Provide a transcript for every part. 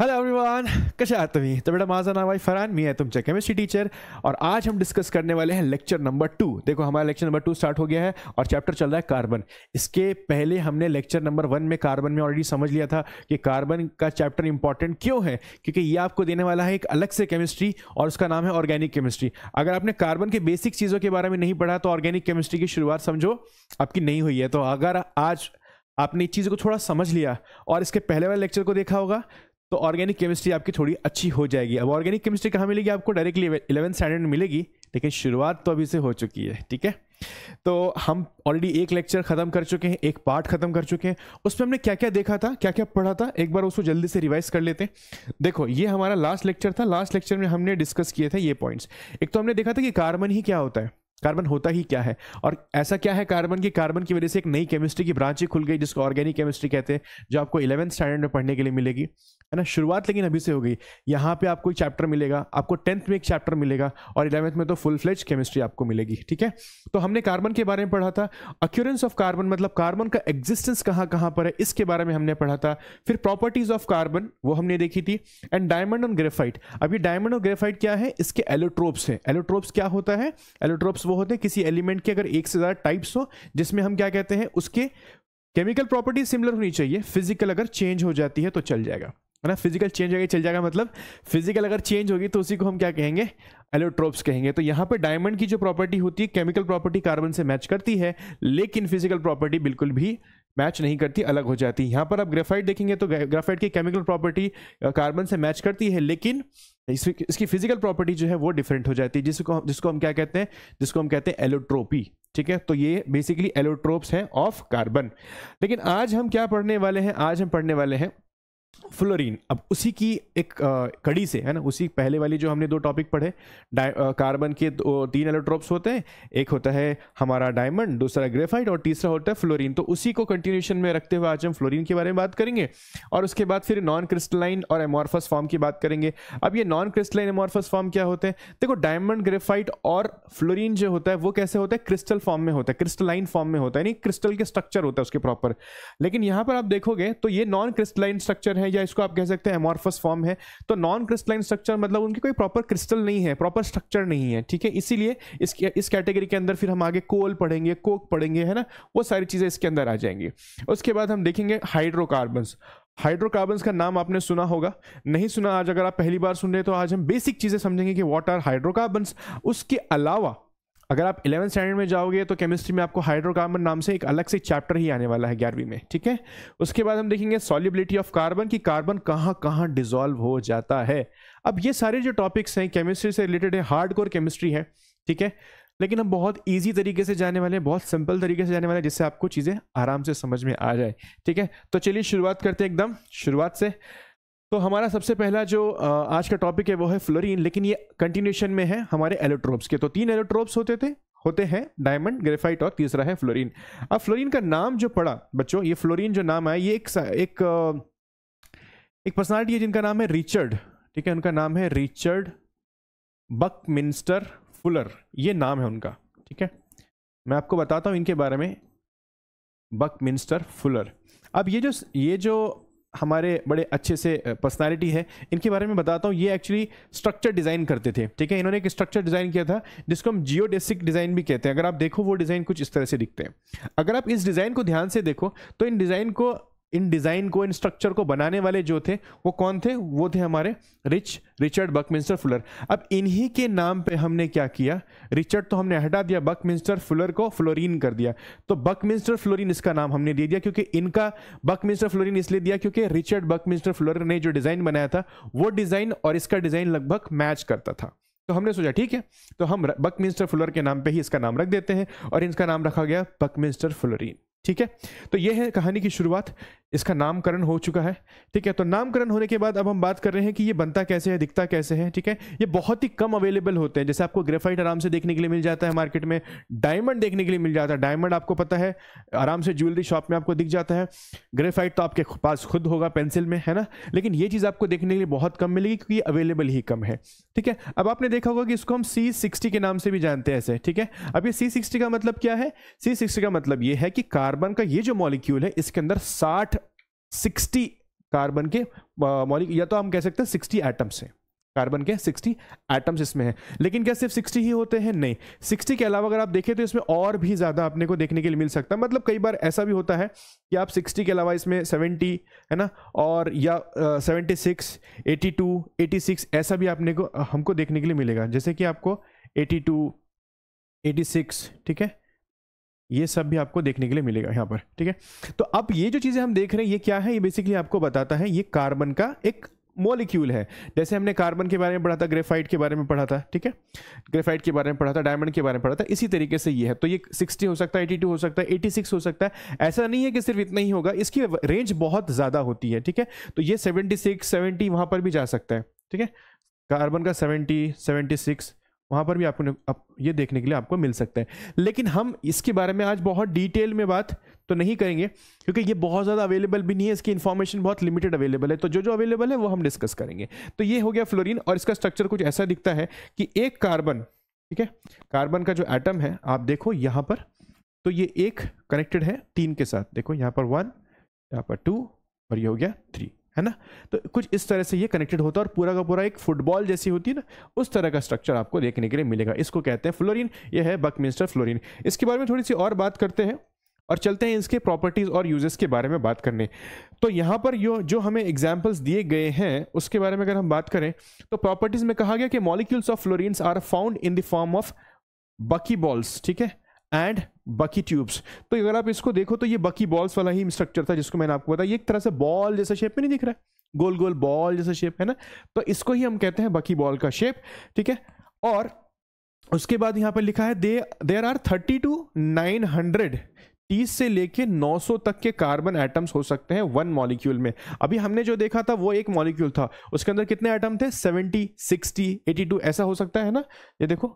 Hello everyone कैसे आहात तुम्हें तो बेटा माजा ना भाई फरहान मैं आहे तुमचे केमिस्ट्री टीचर और आज हम डिस्कस करने वाले हैं लेक्चर नंबर टू देखो हमारा लेक्चर नंबर टू स्टार्ट हो गया है और चैप्टर चल रहा है कार्बन इसके पहले हमने लेक्चर नंबर वन में कार्बन में ऑलरेडी समझ लिया था कि कार्बन का चैप्टर इंपॉर्टेंट क्यों है क्योंकि ये आपको देने वाला है एक अलग से केमिस्ट्री और उसका नाम है ऑर्गेनिक केमिस्ट्री अगर आपने कार्बन के बेसिक चीज़ों के बारे में नहीं पढ़ा तो ऑर्गेनिक केमिस्ट्री की शुरुआत समझो आपकी नहीं हुई है तो अगर आज आपने इस चीज़ को थोड़ा समझ लिया और इसके पहले वाले लेक्चर को देखा होगा तो ऑर्गेनिक केमिस्ट्री आपकी थोड़ी अच्छी हो जाएगी अब ऑर्गेनिक केमिस्ट्री कहाँ मिलेगी आपको डायरेक्टली इलेवन स्टैंडर्ड मिलेगी लेकिन शुरुआत तो अभी से हो चुकी है ठीक है तो हम ऑलरेडी एक लेक्चर ख़त्म कर चुके हैं एक पार्ट ख़त्म कर चुके हैं उसमें हमने क्या क्या देखा था क्या क्या पढ़ा था एक बार उसको जल्दी से रिवाइज कर लेते हैं देखो ये हमारा लास्ट लेक्चर था लास्ट लेक्चर में हमने डिस्कस किए थे ये पॉइंट्स एक तो हमने देखा था कि कार्बन ही क्या होता है कार्बन होता ही क्या है और ऐसा क्या है कार्बन की कार्बन की वजह से एक नई केमिस्ट्री की ब्रांच ही खुल गई जिसको ऑर्गेनिक केमिस्ट्री कहते हैं जो आपको इलेवंथ स्टैंडर्ड में पढ़ने के लिए मिलेगी है ना शुरुआत लेकिन अभी से हो गई यहाँ पे आपको एक चैप्टर मिलेगा आपको टेंथ में एक चैप्टर मिलेगा और इलेवंथ में तो फुल फ्लेज केमिस्ट्री आपको मिलेगी ठीक है तो हमने कार्बन के बारे में पढ़ा था अक्यूरेंस ऑफ कार्बन मतलब कार्बन का एग्जिस्टेंस कहाँ कहाँ पर है इसके बारे में हमने पढ़ा था फिर प्रॉपर्टीज ऑफ कार्बन वो हमने देखी थी एंड डायमंड ग्रेफाइट अभी डायमंड और ग्रेफाइट क्या है इसके एलोट्रोप्स हैं एलोट्रोप्स क्या होता है एलोट्रोप्स वो होते हैं किसी एलिमेंट के अगर एक से ज़्यादा टाइप्स हो जिसमें हम क्या कहते हैं उसके केमिकल प्रॉपर्टी सिमिलर होनी चाहिए फिजिकल अगर चेंज हो जाती है तो चल जाएगा है ना फिजिकल चेंज होगी चल जाएगा मतलब फिजिकल अगर चेंज होगी तो उसी को हम क्या कहेंगे एलोट्रोप्स कहेंगे तो यहाँ पे डायमंड की जो प्रॉपर्टी होती है केमिकल प्रॉपर्टी कार्बन से मैच करती है लेकिन फिजिकल प्रॉपर्टी बिल्कुल भी मैच नहीं करती अलग हो जाती यहाँ पर आप ग्रेफाइट देखेंगे तो ग्रेफाइट की केमिकल प्रॉपर्टी कार्बन से मैच करती है लेकिन इस, इसकी फिजिकल प्रॉपर्टी जो है वो डिफरेंट हो जाती है जिसको जिसको हम क्या कहते हैं जिसको हम कहते हैं एलोट्रोपी ठीक है तो ये बेसिकली एलोट्रोप्स हैं ऑफ कार्बन लेकिन आज हम क्या पढ़ने वाले हैं आज हम पढ़ने वाले हैं फ्लोरीन अब उसी की एक आ, कड़ी से है ना उसी पहले वाली जो हमने दो टॉपिक पढ़े आ, कार्बन के दो तीन एलोट्रोप्स होते हैं एक होता है हमारा डायमंड दूसरा ग्रेफाइट और तीसरा होता है फ्लोरीन तो उसी को कंटिन्यूशन में रखते हुए आज हम फ्लोरीन के बारे में बात करेंगे और उसके बाद फिर नॉन क्रिस्टलाइन और एमॉर्फस फॉर्म की बात करेंगे अब ये नॉन क्रिस्टलाइन एमॉर्फस फॉर्म क्या होते हैं देखो डायमंड ग्रेफाइट और फ्लोरिन जो होता है वो कैसे होता है क्रिस्टल फॉर्म में होता है क्रिस्टलाइन फॉर्म में होता है यानी क्रिस्टल के स्ट्रक्चर होता है उसके प्रॉपर लेकिन यहाँ पर आप देखोगे तो ये नॉन क्रिस्टलाइन स्ट्रक्चर स्ट्रक्चर है या इसको आप कह सकते हैं एमॉर्फस फॉर्म है तो नॉन क्रिस्टलाइन स्ट्रक्चर मतलब उनकी कोई प्रॉपर क्रिस्टल नहीं है प्रॉपर स्ट्रक्चर नहीं है ठीक है इसीलिए इस इस कैटेगरी के अंदर फिर हम आगे कोल पढ़ेंगे कोक पढ़ेंगे है ना वो सारी चीज़ें इसके अंदर आ जाएंगी उसके बाद हम देखेंगे हाइड्रोकार्बन्स हाइड्रोकार्बन्स का नाम आपने सुना होगा नहीं सुना आज अगर आप पहली बार सुन रहे हैं तो आज हम बेसिक चीज़ें समझेंगे कि वॉट आर हाइड्रोकार्बन्स उसके अलावा अगर आप इलेवन स्टैंडर्ड में जाओगे तो केमिस्ट्री में आपको हाइड्रोकार्बन नाम से एक अलग से चैप्टर ही आने वाला है ग्यारहवीं में ठीक है उसके बाद हम देखेंगे सॉलिबिलिटी ऑफ कार्बन की कार्बन कहाँ कहाँ डिजोल्व हो जाता है अब ये सारे जो टॉपिक्स हैं केमिस्ट्री से रिलेटेड है हार्ड कोर केमिस्ट्री है ठीक है लेकिन हम बहुत ईजी तरीके से जाने वाले हैं बहुत सिंपल तरीके से जाने वाले हैं जिससे आपको चीज़ें आराम से समझ में आ जाए ठीक है तो चलिए शुरुआत करते हैं एकदम शुरुआत से तो हमारा सबसे पहला जो आज का टॉपिक है वो है फ्लोरीन लेकिन ये कंटिन्यूशन में है हमारे एलोट्रोप्स के तो तीन एलोट्रोप्स होते थे होते हैं डायमंड ग्रेफाइट और तीसरा है फ्लोरीन अब फ्लोरीन का नाम जो पड़ा बच्चों ये फ्लोरीन जो नाम है ये एक एक एक पर्सनालिटी है जिनका नाम है रिचर्ड ठीक है उनका नाम है रिचर्ड बक मिंस्टर फुलर ये नाम है उनका ठीक है मैं आपको बताता हूँ इनके बारे में बक मिंस्टर फुलर अब ये जो ये जो हमारे बड़े अच्छे से पर्सनालिटी है इनके बारे में बताता हूँ ये एक्चुअली स्ट्रक्चर डिज़ाइन करते थे ठीक है इन्होंने एक स्ट्रक्चर डिज़ाइन किया था जिसको हम जियोडेसिक डिज़ाइन भी कहते हैं अगर आप देखो वो डिज़ाइन कुछ इस तरह से दिखते हैं अगर आप इस डिज़ाइन को ध्यान से देखो तो इन डिज़ाइन को इन डिज़ाइन को इन स्ट्रक्चर को बनाने वाले जो थे वो कौन थे वो थे हमारे रिच रिचर्ड बकमिंस्टर फुलर अब इन्हीं के नाम पे हमने क्या किया रिचर्ड तो हमने हटा दिया बकमिंस्टर फुलर को फ्लोरीन कर दिया तो बकमिंस्टर फ्लोरीन इसका नाम हमने दे दिया क्योंकि इनका बकमिंस्टर फ्लोरीन इसलिए दिया क्योंकि रिचर्ड बकमिंस्टर फुलर ने जो डिज़ाइन बनाया था वो डिज़ाइन और इसका डिज़ाइन लगभग मैच करता था तो हमने सोचा ठीक है तो हम बकमिंस्टर फुलर के नाम पर ही इसका नाम रख देते हैं और इनका नाम रखा गया बकमिंस्टर फ्लोरिन ठीक है तो ये है कहानी की शुरुआत इसका नामकरण हो चुका है ठीक है तो नामकरण होने के बाद अब हम बात कर रहे हैं कि ये बनता कैसे है दिखता कैसे है ठीक है ये बहुत ही कम अवेलेबल होते हैं जैसे आपको ग्रेफाइट आराम से देखने के लिए मिल जाता है मार्केट में डायमंड देखने के लिए मिल जाता है डायमंड आपको पता है आराम से ज्वेलरी शॉप में आपको दिख जाता है ग्रेफाइट तो आपके पास खुद होगा पेंसिल में है ना लेकिन ये चीज़ आपको देखने के लिए बहुत कम मिलेगी क्योंकि अवेलेबल ही कम है ठीक है अब आपने देखा होगा कि इसको हम सी सिक्सटी के नाम से भी जानते हैं ऐसे ठीक है अब ये सी सिक्सटी का मतलब क्या है सी का मतलब ये है कि कार कार्बन का ये जो मॉलिक्यूल है इसके अंदर साठ सिक्सटी कार्बन के मॉलिक या तो हम कह सकते हैं सिक्सटी एटम्स हैं कार्बन के 60 एटम्स इसमें हैं लेकिन क्या सिर्फ 60 ही होते हैं नहीं 60 के अलावा अगर आप देखें तो इसमें और भी ज़्यादा अपने को देखने के लिए मिल सकता है मतलब कई बार ऐसा भी होता है कि आप 60 के अलावा इसमें 70 है ना और या seventy six eighty two eighty six ऐसा भी आपने को हमको देखने के लिए मिलेगा जैसे कि आपको एटी टू एटी सिक्स ठीक है ये सब भी आपको देखने के लिए मिलेगा यहाँ पर ठीक है तो अब ये जो चीज़ें हम देख रहे हैं ये क्या है ये बेसिकली आपको बताता है ये कार्बन का एक मोलिक्यूल है जैसे हमने कार्बन के बारे में पढ़ा था ग्रेफाइट के बारे में पढ़ा था ठीक है ग्रेफाइट के बारे में पढ़ा था डायमंड के बारे में पढ़ा था इसी तरीके से ये है तो ये 60 हो सकता है 82 हो सकता है 86 हो सकता है ऐसा नहीं है कि सिर्फ इतना ही होगा इसकी रेंज बहुत ज़्यादा होती है ठीक है तो ये सेवेंटी सिक्स वहाँ पर भी जा सकता है ठीक है कार्बन का सेवेंटी सेवेंटी वहाँ पर भी आपको आप ये देखने के लिए आपको मिल सकता है लेकिन हम इसके बारे में आज बहुत डिटेल में बात तो नहीं करेंगे क्योंकि ये बहुत ज़्यादा अवेलेबल भी नहीं है इसकी इन्फॉर्मेशन बहुत लिमिटेड अवेलेबल है तो जो जो अवेलेबल है वो हम डिस्कस करेंगे तो ये हो गया फ्लोरीन और इसका स्ट्रक्चर कुछ ऐसा दिखता है कि एक कार्बन ठीक है कार्बन का जो एटम है आप देखो यहाँ पर तो ये एक कनेक्टेड है तीन के साथ देखो यहाँ पर वन यहाँ पर टू और ये हो गया थ्री है ना तो कुछ इस तरह से ये कनेक्टेड होता है और पूरा का पूरा एक फुटबॉल जैसी होती है ना उस तरह का स्ट्रक्चर आपको देखने के लिए मिलेगा इसको कहते हैं फ्लोरिन ये है बकमिंस्टर फ्लोरिन इसके बारे में थोड़ी सी और बात करते हैं और चलते हैं इसके प्रॉपर्टीज़ और यूजेस के बारे में बात करने तो यहाँ पर यो जो हमें एग्जाम्पल्स दिए गए हैं उसके बारे में अगर हम बात करें तो प्रॉपर्टीज़ में कहा गया कि molecules of fullerenes are found in the form of bucky balls ठीक है एंड बकी ट्यूब्स तो अगर आप इसको देखो तो ये बकी बॉल्स वाला ही स्ट्रक्चर था जिसको मैंने आपको बताया एक तरह से बॉल जैसा शेप में नहीं दिख रहा है गोल गोल बॉल जैसा शेप है ना तो इसको ही हम कहते हैं बकी बॉल का शेप ठीक है और उसके बाद यहाँ पर लिखा है they there are thirty two nine hundred तीस से लेके 900 तक के कार्बन एटम्स हो सकते हैं वन मॉलिक्यूल में अभी हमने जो देखा था वो एक मॉलिक्यूल था उसके अंदर कितने एटम थे 70, 60, 82 ऐसा हो सकता है ना ये देखो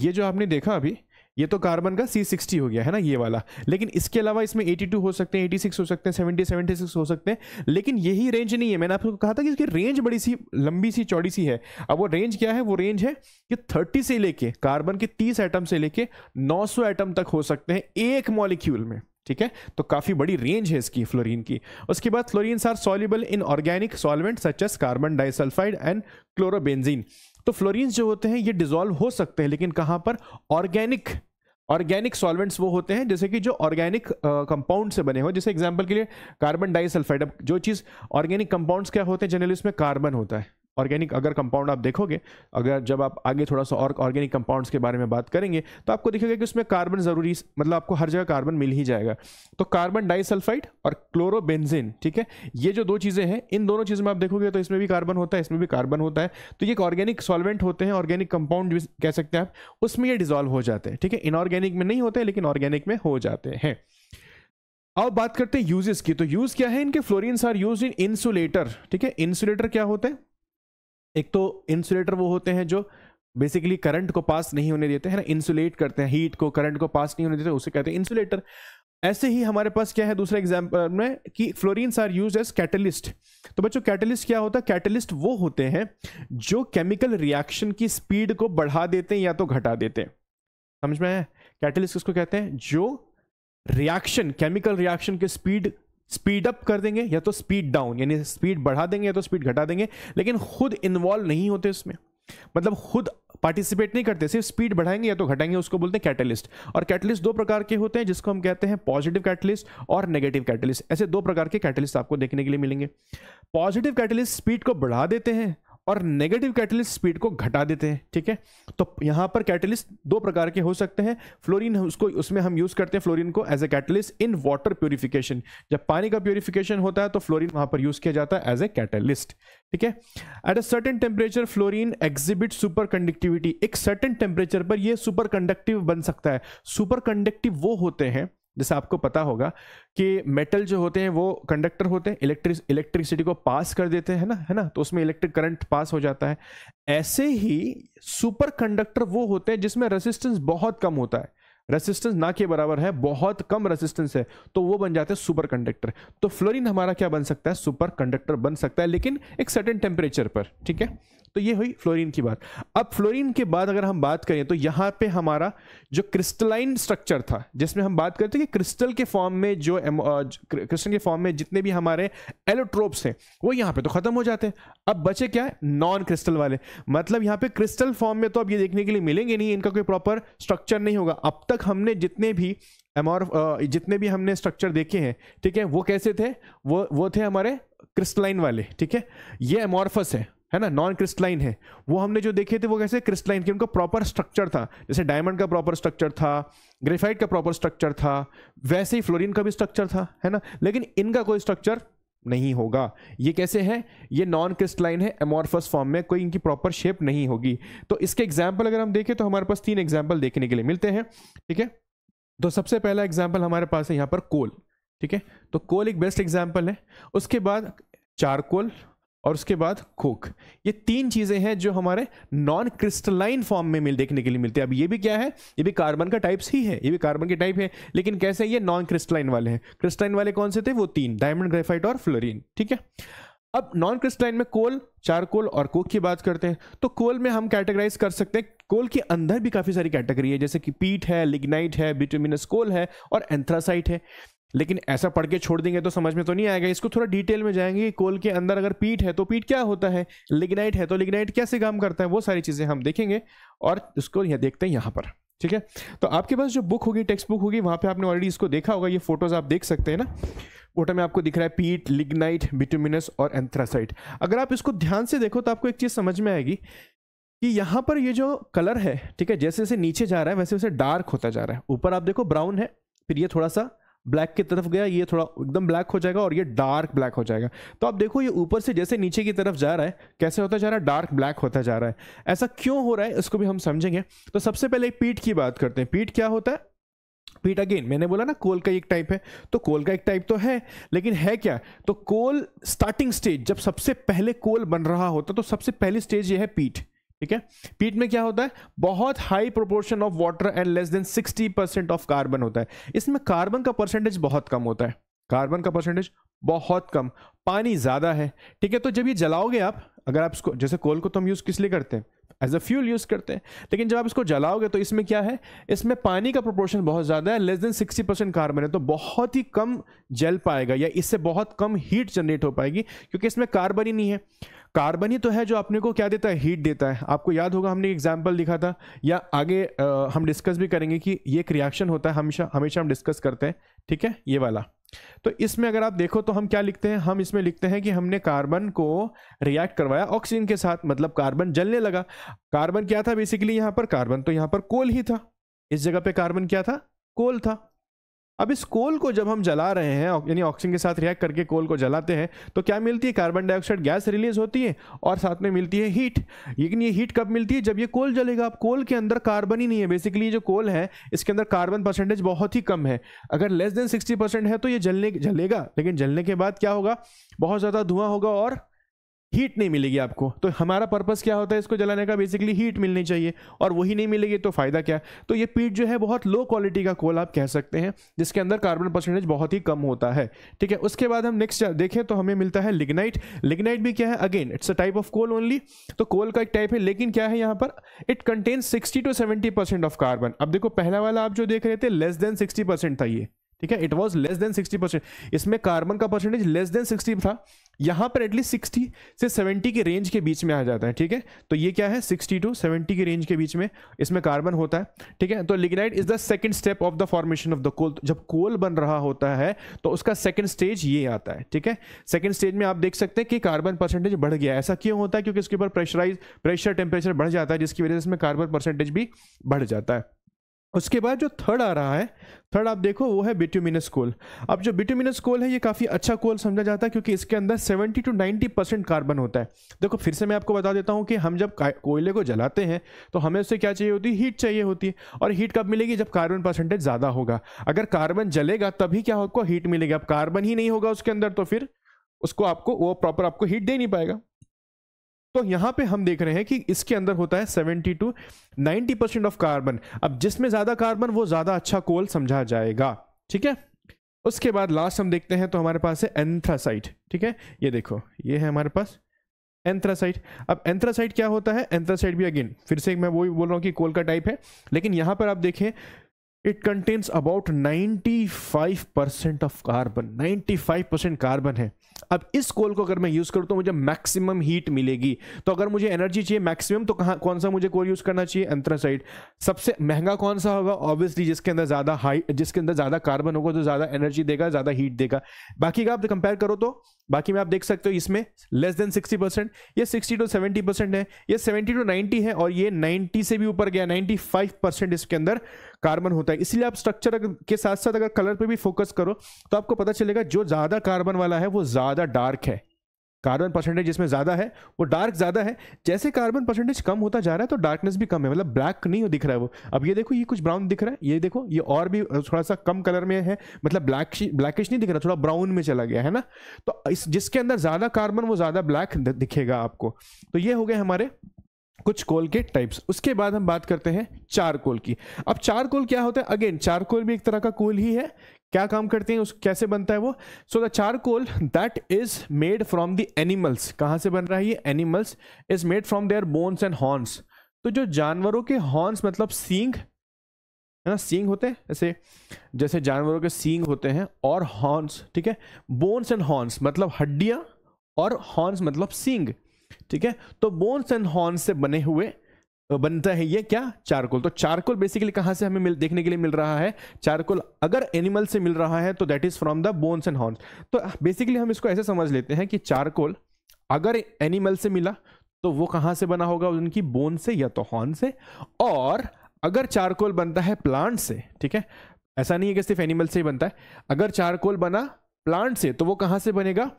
ये जो आपने देखा अभी ये तो कार्बन का सी सिक्सटी हो गया है ना ये वाला लेकिन इसके अलावा इसमें एटी टू हो सकते हैं एटी सिक्स हो सकते हैं सेवेंटी सेवेंटी सिक्स हो सकते हैं लेकिन यही रेंज नहीं है मैंने आपको कहा था कि इसकी रेंज बड़ी सी लंबी सी चौड़ी सी है अब वो रेंज क्या है वो रेंज है कि थर्टी से लेके कार्बन के तीस एटम से लेके नौ सौ एटम तक हो सकते हैं एक मॉलिक्यूल में ठीक है तो काफ़ी बड़ी रेंज है इसकी फ्लोरीन की उसके बाद fullerenes are soluble in organic solvent such as carbon disulphide and chlorobenzene तो फ्लोरीन्स जो होते हैं ये डिजोल्व हो सकते हैं लेकिन कहां पर ऑर्गेनिक ऑर्गेनिक सॉल्वेंट्स वो होते हैं जैसे कि जो ऑर्गेनिक कंपाउंड से बने हो जैसे एग्जांपल के लिए कार्बन डाइसल्फाइड अब जो चीज़ ऑर्गेनिक कंपाउंड्स क्या होते हैं जनरली उसमें कार्बन होता है ऑर्गेनिक अगर कंपाउंड आप देखोगे अगर जब आप आगे थोड़ा सा और ऑर्गेनिक कंपाउंड्स के बारे में बात करेंगे तो आपको दिखेगा कि उसमें कार्बन ज़रूरी मतलब आपको हर जगह कार्बन मिल ही जाएगा तो कार्बन डाइसल्फाइड और क्लोरोबेंजिन ठीक है ये जो दो चीज़ें हैं इन दोनों चीज़ों में आप देखोगे तो इसमें भी कार्बन होता है इसमें भी कार्बन होता है तो ये एक ऑर्गेनिक सॉल्वेंट होते हैं ऑर्गेनिक कंपाउंड कह सकते हैं आप उसमें ये डिजॉल्व हो जाते हैं ठीक है इनऑर्गेनिक में नहीं होते लेकिन ऑर्गेनिक में हो जाते हैं अब बात करते हैं यूजेस की तो यूज क्या है इनके fullerene are use in insulator ठीक है इंसुलेटर क्या होते हैं एक तो इंसुलेटर वो होते हैं जो बेसिकली करंट को पास नहीं होने देते हैं ना इंसुलेट करते हैं हीट को करंट को पास नहीं होने देते उसे कहते हैं इंसुलेटर ऐसे ही हमारे पास क्या है दूसरे एग्जाम्पल में कि fullerenes are use as catalyst तो बच्चों कैटलिस्ट क्या होता है कैटलिस्ट वो होते हैं जो केमिकल रिएक्शन की स्पीड को बढ़ा देते हैं या तो घटा देते हैं समझ में कैटलिस्ट किसको कहते हैं जो रिएक्शन केमिकल रिएक्शन की स्पीड स्पीड अप कर देंगे या तो स्पीड डाउन यानी स्पीड बढ़ा देंगे या तो स्पीड घटा देंगे लेकिन खुद इन्वॉल्व नहीं होते इसमें मतलब खुद पार्टिसिपेट नहीं करते सिर्फ स्पीड बढ़ाएंगे या तो घटाएंगे उसको बोलते हैं कैटलिस्ट और कैटलिस्ट दो प्रकार के होते हैं जिसको हम कहते हैं पॉजिटिव कैटलिस्ट और नेगेटिव कैटलिस्ट ऐसे दो प्रकार के कैटलिस्ट आपको देखने के लिए मिलेंगे पॉजिटिव कैटलिस्ट स्पीड को बढ़ा देते हैं और नेगेटिव कैटलिस्ट स्पीड को घटा देते हैं ठीक है तो यहाँ पर कैटलिस्ट दो प्रकार के हो सकते हैं फ्लोरीन उसको उसमें हम यूज़ करते हैं फ्लोरीन को as a catalyst in water purification जब पानी का प्योरीफिकेशन होता है तो फ्लोरीन वहाँ पर यूज़ किया जाता है एज ए कैटलिस्ट ठीक है at a certain temperature fullerene exhibit super conductivity एक सर्टन टेम्परेचर पर यह सुपर कंडक्टिव बन सकता है सुपर कंडक्टिव वो होते हैं जैसे आपको पता होगा कि मेटल जो होते हैं वो कंडक्टर होते हैं इलेक्ट्रिक इलेक्ट्रिसिटी को पास कर देते हैं ना है ना तो उसमें इलेक्ट्रिक करंट पास हो जाता है ऐसे ही सुपर कंडक्टर वो होते हैं जिसमें रेसिस्टेंस बहुत कम होता है रेसिस्टेंस ना के बराबर है बहुत कम रेसिस्टेंस है तो वो बन जाते हैं सुपर कंडक्टर तो फ्लोरिन हमारा क्या बन सकता है सुपर कंडक्टर बन सकता है लेकिन एक सर्टन टेम्परेचर पर ठीक है तो ये हुई फ्लोरीन की बात अब फ्लोरीन के बाद अगर हम बात करें तो यहाँ पे हमारा जो क्रिस्टलाइन स्ट्रक्चर था जिसमें हम बात करते हैं कि क्रिस्टल के फॉर्म में जो क्रिस्टल के फॉर्म में जितने भी हमारे एलोट्रोप्स हैं वो यहाँ पे तो खत्म हो जाते हैं अब बचे क्या है नॉन क्रिस्टल वाले मतलब यहाँ पे क्रिस्टल फॉर्म में तो अब ये देखने के लिए मिलेंगे नहीं इनका कोई प्रॉपर स्ट्रक्चर नहीं होगा अब तक हमने जितने भी एमोर जितने भी हमने स्ट्रक्चर देखे हैं ठीक है वो कैसे थे वो वो थे हमारे क्रिस्टलाइन वाले ठीक है ये एमॉर्फस है है ना नॉन क्रिस्टलाइन है वो हमने जो देखे थे वो कैसे क्रिस्टलाइन के उनका प्रॉपर स्ट्रक्चर था जैसे डायमंड का प्रॉपर स्ट्रक्चर था ग्रेफाइट का प्रॉपर स्ट्रक्चर था वैसे ही फ्लोरिन का भी स्ट्रक्चर था है ना लेकिन इनका कोई स्ट्रक्चर नहीं होगा ये कैसे है ये नॉन क्रिस्टलाइन है एमोरफस फॉर्म में कोई इनकी प्रॉपर शेप नहीं होगी तो इसके एग्जाम्पल अगर हम देखें तो हमारे पास तीन एग्जाम्पल देखने के लिए मिलते हैं ठीक है तो सबसे पहला एग्जाम्पल हमारे पास है यहाँ पर कोल ठीक है तो कोल एक बेस्ट एग्जाम्पल है उसके बाद चारकोल और उसके बाद कोक ये तीन चीज़ें हैं जो हमारे नॉन क्रिस्टलाइन फॉर्म में मिल देखने के लिए मिलते हैं अब ये भी क्या है ये भी कार्बन का टाइप्स ही है ये भी कार्बन के टाइप है लेकिन कैसे ये नॉन क्रिस्टलाइन वाले हैं क्रिस्टलाइन वाले कौन से थे वो तीन डायमंड ग्रेफाइट और फ्लोरिन ठीक है अब नॉन क्रिस्टलाइन में कोल चारकोल और कोक की बात करते हैं तो कोल में हम कैटेगराइज कर सकते हैं कोल के अंदर भी काफ़ी सारी कैटेगरी है जैसे कि पीट है लिग्नाइट है बिटोमिनस कोल है और एंथ्रासाइट है लेकिन ऐसा पढ़ के छोड़ देंगे तो समझ में तो नहीं आएगा इसको थोड़ा डिटेल में जाएंगे कोल के अंदर अगर पीट है तो पीट क्या होता है लिग्नाइट है तो लिग्नाइट कैसे काम करता है वो सारी चीज़ें हम देखेंगे और उसको यह देखते हैं यहाँ पर ठीक है तो आपके पास जो बुक होगी टेक्स्ट बुक होगी वहाँ पे आपने ऑलरेडी इसको देखा होगा ये फोटोज आप देख सकते हैं ना फोटो में आपको दिख रहा है पीट लिग्नाइट बिटुमिनस और एंथ्रासाइट अगर आप इसको ध्यान से देखो तो आपको एक चीज़ समझ में आएगी कि यहाँ पर ये जो कलर है ठीक है जैसे जैसे नीचे जा रहा है वैसे वैसे डार्क होता जा रहा है ऊपर आप देखो ब्राउन है फिर ये थोड़ा सा ब्लैक की तरफ गया ये थोड़ा एकदम ब्लैक हो जाएगा और ये डार्क ब्लैक हो जाएगा तो आप देखो ये ऊपर से जैसे नीचे की तरफ जा रहा है कैसे होता जा रहा है डार्क ब्लैक होता जा रहा है ऐसा क्यों हो रहा है इसको भी हम समझेंगे तो सबसे पहले पीठ की बात करते हैं पीठ क्या होता है पीट अगेन मैंने बोला ना कोल का एक टाइप है तो कोल का एक टाइप तो है लेकिन है क्या तो कोल स्टार्टिंग स्टेज जब सबसे पहले कोल बन रहा होता तो सबसे पहली स्टेज ये है पीठ ठीक है पीट में क्या होता है बहुत high proportion of water and less than 60 percent of carbon होता है इसमें कार्बन का परसेंटेज बहुत कम होता है कार्बन का परसेंटेज बहुत कम पानी ज़्यादा है ठीक है तो जब ये जलाओगे आप अगर आप इसको जैसे कोल को तो हम यूज़ किस लिए करते हैं एज अ फ्यूल यूज़ करते हैं लेकिन जब आप इसको जलाओगे तो इसमें क्या है इसमें पानी का प्रोपोर्शन बहुत ज़्यादा है लेस देन 60 परसेंट कार्बन है तो बहुत ही कम जल पाएगा या इससे बहुत कम हीट जनरेट हो पाएगी क्योंकि इसमें कार्बन ही नहीं है कार्बन ही तो है जो अपने को क्या देता है हीट देता है आपको याद होगा हमने एग्जाम्पल लिखा था या आगे आ, हम डिस्कस भी करेंगे कि ये एक रिएक्शन होता है हमेशा हमेशा हम डिस्कस करते हैं ठीक है ये वाला तो इसमें अगर आप देखो तो हम क्या लिखते हैं हम इसमें लिखते हैं कि हमने कार्बन को रिएक्ट करवाया ऑक्सीजन के साथ मतलब कार्बन जलने लगा कार्बन क्या था बेसिकली यहाँ पर कार्बन तो यहाँ पर कोल ही था इस जगह पे कार्बन क्या था कोल था अब इस कोल को जब हम जला रहे हैं यानी ऑक्सीजन के साथ रिएक्ट करके कोल को जलाते हैं तो क्या मिलती है कार्बन डाइऑक्साइड गैस रिलीज होती है और साथ में मिलती है हीट लेकिन ये हीट कब मिलती है जब ये कोल जलेगा अब कोल के अंदर कार्बन ही नहीं है बेसिकली जो कोल है इसके अंदर कार्बन परसेंटेज बहुत ही कम है अगर लेस देन सिक्सटी परसेंट है तो ये जलने जलेगा लेकिन जलने के बाद क्या होगा बहुत ज़्यादा धुआं होगा और हीट नहीं मिलेगी आपको तो हमारा पर्पस क्या होता है इसको जलाने का बेसिकली हीट मिलनी चाहिए और वही नहीं मिलेगी तो फ़ायदा क्या तो ये पीट जो है बहुत लो क्वालिटी का कोल आप कह सकते हैं जिसके अंदर कार्बन परसेंटेज बहुत ही कम होता है ठीक है उसके बाद हम नेक्स्ट देखें तो हमें मिलता है लिग्नाइट लिग्नाइट भी क्या है again it's a type of coal only तो कोल का एक टाइप है लेकिन क्या है यहाँ पर it contain sixty to seventy percent of carbon अब देखो पहला वाला आप जो देख रहे थे लेस देन सिक्सटी परसेंट था ये ठीक है it was less than sixty percent इसमें कार्बन का परसेंटेज लेस देन सिक्सटी था यहाँ पर एटलीस्ट सिक्सटी से सेवेंटी के रेंज के बीच में आ जाता है ठीक है तो ये क्या है सिक्सटी टू सेवेंटी के रेंज के बीच में इसमें कार्बन होता है ठीक है तो lignite is the second step of the formation of the coal जब कोल बन रहा होता है तो उसका सेकंड स्टेज ये आता है ठीक है सेकंड स्टेज में आप देख सकते हैं कि कार्बन परसेंटेज बढ़ गया ऐसा क्यों होता है क्योंकि इसके ऊपर प्रेशराइज प्रेशर टेम्परेचर बढ़ जाता है जिसकी वजह से इसमें कार्बन परसेंटेज भी बढ़ जाता है उसके बाद जो थर्ड आ रहा है थर्ड आप देखो वो है बिट्यूमिनस कोल अब जो बिट्यूमिनस कोल है ये काफ़ी अच्छा कोल समझा जाता है क्योंकि इसके अंदर 70 टू 90 परसेंट कार्बन होता है देखो फिर से मैं आपको बता देता हूँ कि हम जब कोयले को जलाते हैं तो हमें उससे क्या चाहिए होती है हीट चाहिए होती है और हीट कब मिलेगी जब कार्बन परसेंटेज ज़्यादा होगा अगर कार्बन जलेगा तभी क्या आपको हीट मिलेगी अब कार्बन ही नहीं होगा उसके अंदर तो फिर उसको आपको वो प्रॉपर आपको हीट दे नहीं पाएगा तो यहां पे हम देख रहे हैं कि इसके अंदर होता है 70 टू 90 परसेंट ऑफ कार्बन अब जिसमें ज्यादा कार्बन वो ज्यादा अच्छा कोल समझा जाएगा ठीक है उसके बाद लास्ट हम देखते हैं तो हमारे पास है एंथ्रासाइट ठीक है ये देखो ये है हमारे पास एंथ्रासाइट अब एंथ्रासाइट क्या होता है एंथ्रासाइट भी अगेन फिर से मैं वही बोल रहा हूँ कि कोल का टाइप है लेकिन यहाँ पर आप देखें it contains about 95 percent of carbon 95 percent carbon है अब इस कोल को अगर मैं यूज़ करूँ तो मुझे मैक्सिमम हीट मिलेगी तो अगर मुझे एनर्जी चाहिए मैक्सिमम तो कहाँ कौन सा मुझे कोल यूज़ करना चाहिए एंथ्रासाइड सबसे महंगा कौन सा होगा ऑब्वियसली जिसके अंदर ज़्यादा हाई जिसके अंदर ज़्यादा कार्बन होगा तो ज़्यादा एनर्जी देगा ज़्यादा हीट देगा बाकी का आप कंपेयर करो तो बाकी में आप देख सकते हो इसमें लेस देन 60 परसेंट ये सिक्सटी टू सेवेंटी परसेंट है ये सेवेंटी टू नाइन्टी है और ये नाइन्टी से भी ऊपर गया फाइव परसेंट इसके अंदर कार्बन होता है इसलिए आप स्ट्रक्चर के साथ साथ अगर कलर पे भी फोकस करो तो आपको पता चलेगा जो ज़्यादा कार्बन वाला है वो ज़्यादा डार्क है कार्बन परसेंटेज जिसमें ज़्यादा है वो डार्क ज़्यादा है जैसे कार्बन परसेंटेज कम होता जा रहा है तो डार्कनेस भी कम है मतलब ब्लैक नहीं दिख रहा है वो अब ये देखो ये कुछ ब्राउन दिख रहा है ये देखो ये और भी थोड़ा सा कम कलर में है मतलब ब्लैक ब्लैकिश नहीं दिख रहा थोड़ा ब्राउन में चला गया है ना तो इस जिसके अंदर ज़्यादा कार्बन वो ज़्यादा ब्लैक दिखेगा आपको तो ये हो गए हमारे कुछ कोल के टाइप्स उसके बाद हम बात करते हैं चार कोल की अब चार कोल क्या होता है अगेन चार कोल भी एक तरह का कोल ही है क्या काम करते हैं उस कैसे बनता है वो so the charcoal that is made from the animals कहाँ से बन रहा है ये animals is made from their bones and horns तो जो जानवरों के हॉर्न्स मतलब सींग है ना सींग होते हैं ऐसे जैसे जानवरों के सींग होते हैं और हॉर्न्स ठीक है बोन्स एंड हॉर्न्स मतलब हड्डियाँ और हॉर्न्स मतलब सींग ठीक है तो बोन्स एंड हॉर्न से बने हुए बनता है ये क्या चारकोल तो चारकोल बेसिकली कहां से हमें मिल देखने के लिए मिल रहा है चारकोल अगर एनिमल से मिल रहा है तो that is from the bones and horn तो बेसिकली हम इसको ऐसे समझ लेते हैं कि चारकोल अगर एनिमल से मिला तो वो कहां से बना होगा उनकी बोन से या तो हॉर्न से और अगर चारकोल बनता है प्लांट से ठीक है ऐसा नहीं है कि सिर्फ एनिमल से ही बनता है अगर चारकोल बना प्लांट से तो वो कहां से बनेगा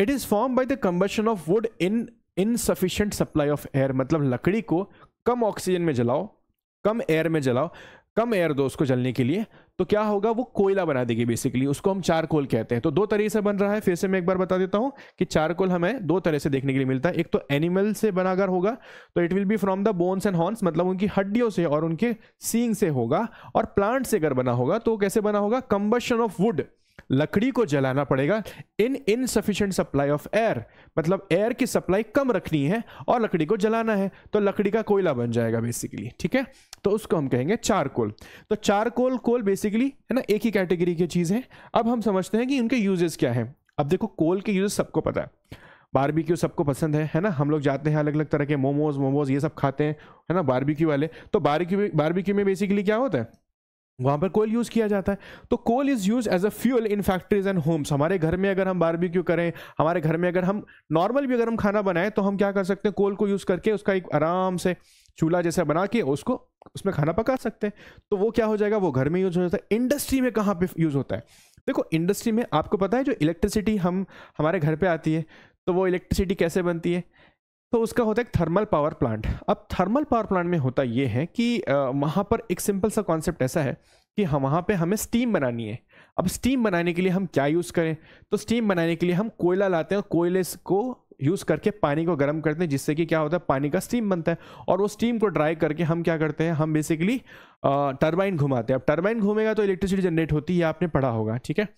it is form by the combustion of wood in insufficient supply of air मतलब लकड़ी को कम ऑक्सीजन में जलाओ कम एयर में जलाओ कम एयर दो उसको जलने के लिए तो क्या होगा वो कोयला बना देगी बेसिकली उसको हम चार कोल कहते हैं तो दो तरह से बन रहा है फिर से मैं एक बार बता देता हूं कि चार कोल हमें दो तरह से देखने के लिए मिलता है एक तो एनिमल से बना अगर होगा तो it will be from the bones and horns मतलब उनकी हड्डियों से और उनके सींग से होगा और प्लांट से अगर बना होगा तो कैसे बना होगा कंबशन ऑफ वुड लकड़ी को जलाना पड़ेगा in insufficient supply of air मतलब एयर की सप्लाई कम रखनी है और लकड़ी को जलाना है तो लकड़ी का कोयला बन जाएगा बेसिकली ठीक है तो उसको हम कहेंगे चारकोल तो चारकोल कोल बेसिकली है ना एक ही कैटेगरी की चीज़ है अब हम समझते हैं कि उनके यूजेस क्या है अब देखो कोल के यूजेस सबको पता है बारबेक्यू सबको पसंद है है ना हम लोग जाते हैं अलग अलग तरह के मोमोज मोमोज ये सब खाते हैं है ना बारबेक्यू वाले तो बारबेक्यू बारबेक्यू में बेसिकली क्या होता है वहां पर कोल यूज किया जाता है तो coal is use as a fuel in factories and homes हमारे घर में अगर हम बारबेक्यू करें हमारे घर में अगर हम नॉर्मल भी अगर हम खाना बनाएं तो हम क्या कर सकते हैं कोल को यूज करके उसका एक आराम से चूल्हा जैसा बना के उसको उसमें खाना पका सकते हैं तो वो क्या हो जाएगा वो घर में यूज हो जाता है इंडस्ट्री में कहाँ पे यूज होता है देखो इंडस्ट्री में आपको पता है जो इलेक्ट्रिसिटी हम हमारे घर पे आती है तो वो इलेक्ट्रिसिटी कैसे बनती है तो उसका होता है एक थर्मल पावर प्लांट अब थर्मल पावर प्लांट में होता ये है कि वहाँ पर एक सिंपल सा कॉन्सेप्ट ऐसा है कि हम वहाँ पर हमें स्टीम बनानी है अब स्टीम बनाने के लिए हम क्या यूज़ करें तो स्टीम बनाने के लिए हम कोयला लाते हैं और कोयले को यूज़ करके पानी को गर्म करते हैं जिससे कि क्या होता है पानी का स्टीम बनता है और वो स्टीम को ड्राई करके हम क्या करते हैं हम बेसिकली टर्बाइन घुमाते हैं अब टर्बाइन घूमेगा तो इलेक्ट्रिसिटी जनरेट होती है आपने पढ़ा होगा ठीक है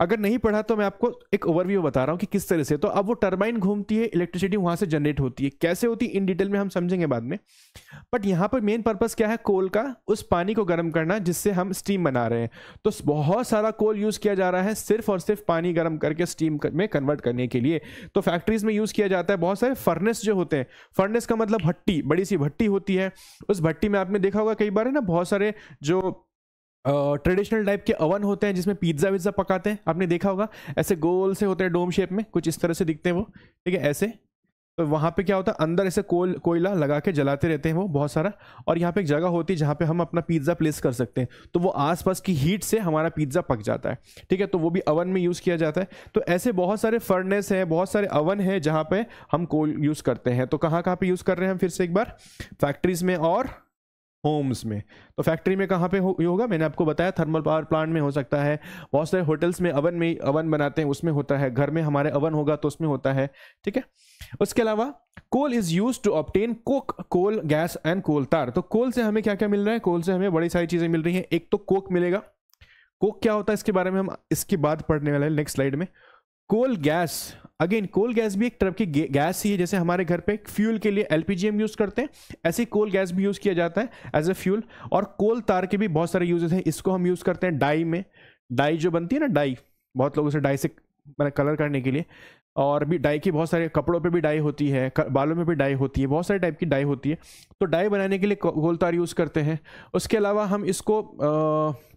अगर नहीं पढ़ा तो मैं आपको एक ओवरव्यू बता रहा हूँ कि किस तरह से तो अब वो टर्बाइन घूमती है इलेक्ट्रिसिटी वहाँ से जनरेट होती है कैसे होती है इन डिटेल में हम समझेंगे बाद में बट यहाँ पर मेन पर्पज़ क्या है कोल का उस पानी को गर्म करना जिससे हम स्टीम बना रहे हैं तो बहुत सारा कोल यूज़ किया जा रहा है सिर्फ और सिर्फ पानी गर्म करके स्टीम में कन्वर्ट करने के लिए तो फैक्ट्रीज में यूज़ किया जाता है बहुत सारे फर्नेस जो होते हैं फर्नेस का मतलब भट्टी बड़ी सी भट्टी होती है उस भट्टी में आपने देखा होगा कई बार है ना बहुत सारे जो ट्रेडिशनल टाइप के अवन होते हैं जिसमें पिज्ज़ा विज्ज़ा पकाते हैं आपने देखा होगा ऐसे गोल से होते हैं डोम शेप में कुछ इस तरह से दिखते हैं वो ठीक है ऐसे तो वहाँ पे क्या होता है अंदर ऐसे कोल कोयला लगा के जलाते रहते हैं वो बहुत सारा और यहाँ पे एक जगह होती है जहाँ पे हम अपना पिज्ज़ा प्लेस कर सकते हैं तो वो आसपास की हीट से हमारा पिज्ज़ा पक जाता है ठीक है तो वो भी अवन में यूज़ किया जाता है तो ऐसे बहुत सारे फर्नेस हैं बहुत सारे अवन हैं जहाँ पर हम कोल यूज़ करते हैं तो कहाँ कहाँ पर यूज़ कर रहे हैं हम फिर से एक बार फैक्ट्रीज़ में और होम्स में तो फैक्ट्री में कहाँ पे हो, होगा मैंने आपको बताया थर्मल पावर प्लांट में हो सकता है बहुत सारे होटल्स में अवन में अवन बनाते हैं उसमें होता है घर में हमारे अवन होगा तो उसमें होता है ठीक है उसके अलावा coal is use to obtain coke coal gas and coal tar तो कोल से हमें क्या क्या मिल रहा है कोल से हमें बड़ी सारी चीज़ें मिल रही हैं एक तो कोक मिलेगा कोक क्या होता है इसके बारे में हम इसके बाद पढ़ने वाले हैं नेक्स्ट स्लाइड में coal gas again coal gas भी एक तरफ की गैस ही है जैसे हमारे घर पे फ्यूल के लिए एलपीजी हम यूज़ करते हैं ऐसे कोल गैस भी यूज़ किया जाता है एज ए फ्यूल और कोल तार के भी बहुत सारे यूजेस हैं इसको हम यूज़ करते हैं डाई में डाई जो बनती है ना डाई बहुत लोग उसे डाई से मैंने मतलब कलर करने के लिए और भी डाई की बहुत सारे कपड़ों पे भी डाई होती है बालों में भी डाई होती है बहुत सारे टाइप की डाई होती है तो डाई बनाने के लिए गोलतार तार यूज़ करते हैं उसके अलावा हम इसको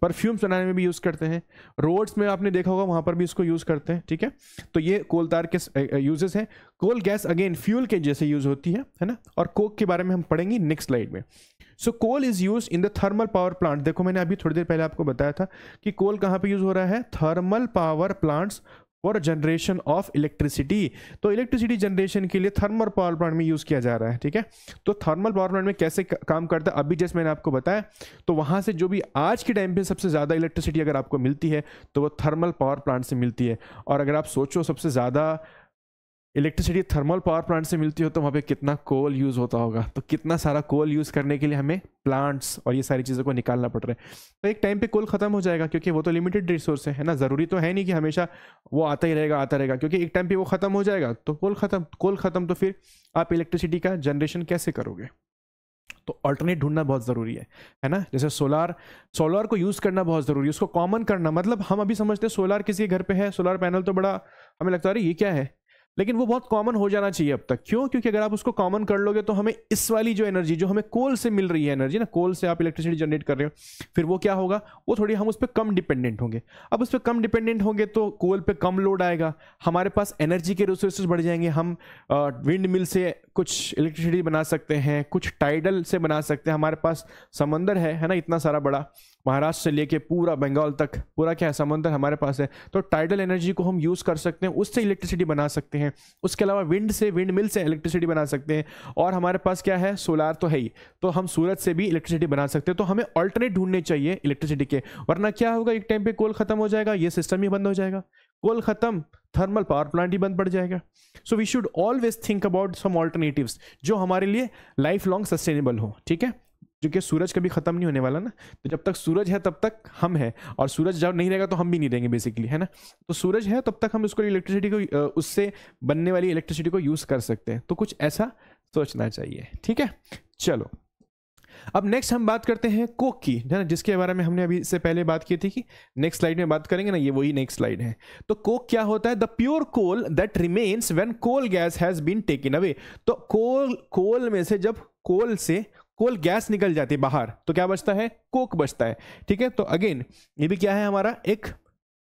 परफ्यूम्स बनाने में भी यूज़ करते हैं रोड्स में आपने देखा होगा वहाँ पर भी इसको यूज़ करते हैं ठीक है तो ये कोल तार के यूजेस हैं कोल गैस अगेन फ्यूल के जैसे यूज़ होती है है ना और कोक के बारे में हम पढ़ेंगे नेक्स्ट स्लाइड में so coal is use in the thermal power plant देखो मैंने अभी थोड़ी देर पहले आपको बताया था कि कोल कहाँ पे यूज़ हो रहा है thermal power plants for generation of electricity तो इलेक्ट्रिसिटी जनरेशन के लिए थर्मल पावर प्लांट में यूज़ किया जा रहा है ठीक है तो थर्मल पावर प्लांट में कैसे काम करता है अभी जैसे मैंने आपको बताया तो वहाँ से जो भी आज के टाइम पे सबसे ज़्यादा इलेक्ट्रिसिटी अगर आपको मिलती है तो वो थर्मल पावर प्लांट से मिलती है और अगर आप सोचो सबसे ज़्यादा इलेक्ट्रिसिटी थर्मल पावर प्लांट से मिलती हो तो वहाँ पे कितना कोल यूज़ होता होगा तो कितना सारा कोल यूज़ करने के लिए हमें प्लांट्स और ये सारी चीज़ों को निकालना पड़ रहा है तो एक टाइम पे कोल ख़त्म हो जाएगा क्योंकि वो तो लिमिटेड रिसोर्स है ना ज़रूरी तो है नहीं कि हमेशा वो आता ही रहेगा आता रहेगा क्योंकि एक टाइम पर वो ख़त्म हो जाएगा तो कोल ख़त्म कोल ख़त्म तो फिर आप इलेक्ट्रिसिटी का जनरेशन कैसे करोगे तो अल्टरनेट ढूंढना बहुत ज़रूरी है है ना जैसे सोलार सोलार को यूज़ करना बहुत ज़रूरी है उसको कॉमन करना मतलब हम अभी समझते हैं सोलार किसी के घर पे है सोलार पैनल तो बड़ा हमें लगता है अरे ये क्या है लेकिन वो बहुत कॉमन हो जाना चाहिए अब तक क्यों क्योंकि अगर आप उसको कॉमन कर लोगे तो हमें इस वाली जो एनर्जी जो हमें कोल से मिल रही है एनर्जी ना कोल से आप इलेक्ट्रिसिटी जनरेट कर रहे हो फिर वो क्या होगा वो थोड़ी हम उस पर कम डिपेंडेंट होंगे अब उस पर कम डिपेंडेंट होंगे तो कोल पर कम लोड आएगा हमारे पास एनर्जी के रिसोर्सेज बढ़ जाएंगे हम विंड मिल से कुछ इलेक्ट्रिसिटी बना सकते हैं कुछ टाइडल से बना सकते हैं हमारे पास समंदर है है ना इतना सारा बड़ा महाराष्ट्र से लेके पूरा बंगाल तक पूरा क्या है समंदर हमारे पास है तो टाइडल एनर्जी को हम यूज़ कर सकते हैं उससे इलेक्ट्रिसिटी बना सकते हैं उसके अलावा विंड से विंड मिल से इलेक्ट्रिसिटी बना सकते हैं और हमारे पास क्या है सोलार तो है ही तो हम सूरत से भी इलेक्ट्रिसिटी बना सकते हैं तो हमें ऑल्टरनेट ढूंढने चाहिए इलेक्ट्रिसिटी के वरना क्या होगा एक टाइम पर कोल खत्म हो जाएगा ये सिस्टम ही बंद हो जाएगा कोल खत्म थर्मल पावर प्लांट ही बंद पड़ जाएगा so we should always think about some alternative जो हमारे लिए लाइफ लॉन्ग सस्टेनेबल हो ठीक है जो कि सूरज कभी ख़त्म नहीं होने वाला ना तो जब तक सूरज है तब तक हम है और सूरज जब नहीं रहेगा तो हम भी नहीं रहेंगे बेसिकली है ना तो सूरज है तब तक हम उसको इलेक्ट्रिसिटी को उससे बनने वाली इलेक्ट्रिसिटी को यूज़ कर सकते हैं तो कुछ ऐसा सोचना चाहिए ठीक है चलो अब नेक्स्ट हम बात करते हैं कोक की है ना जिसके बारे में हमने अभी इससे पहले बात की थी कि नेक्स्ट स्लाइड में बात करेंगे ना ये वही नेक्स्ट स्लाइड है तो कोक क्या होता है the pure coal that remains when coal gas has been taken away तो कोल कोल में से जब कोल से कोल गैस निकल जाती है बाहर तो क्या बचता है कोक बचता है ठीक है तो अगेन ये भी क्या है हमारा एक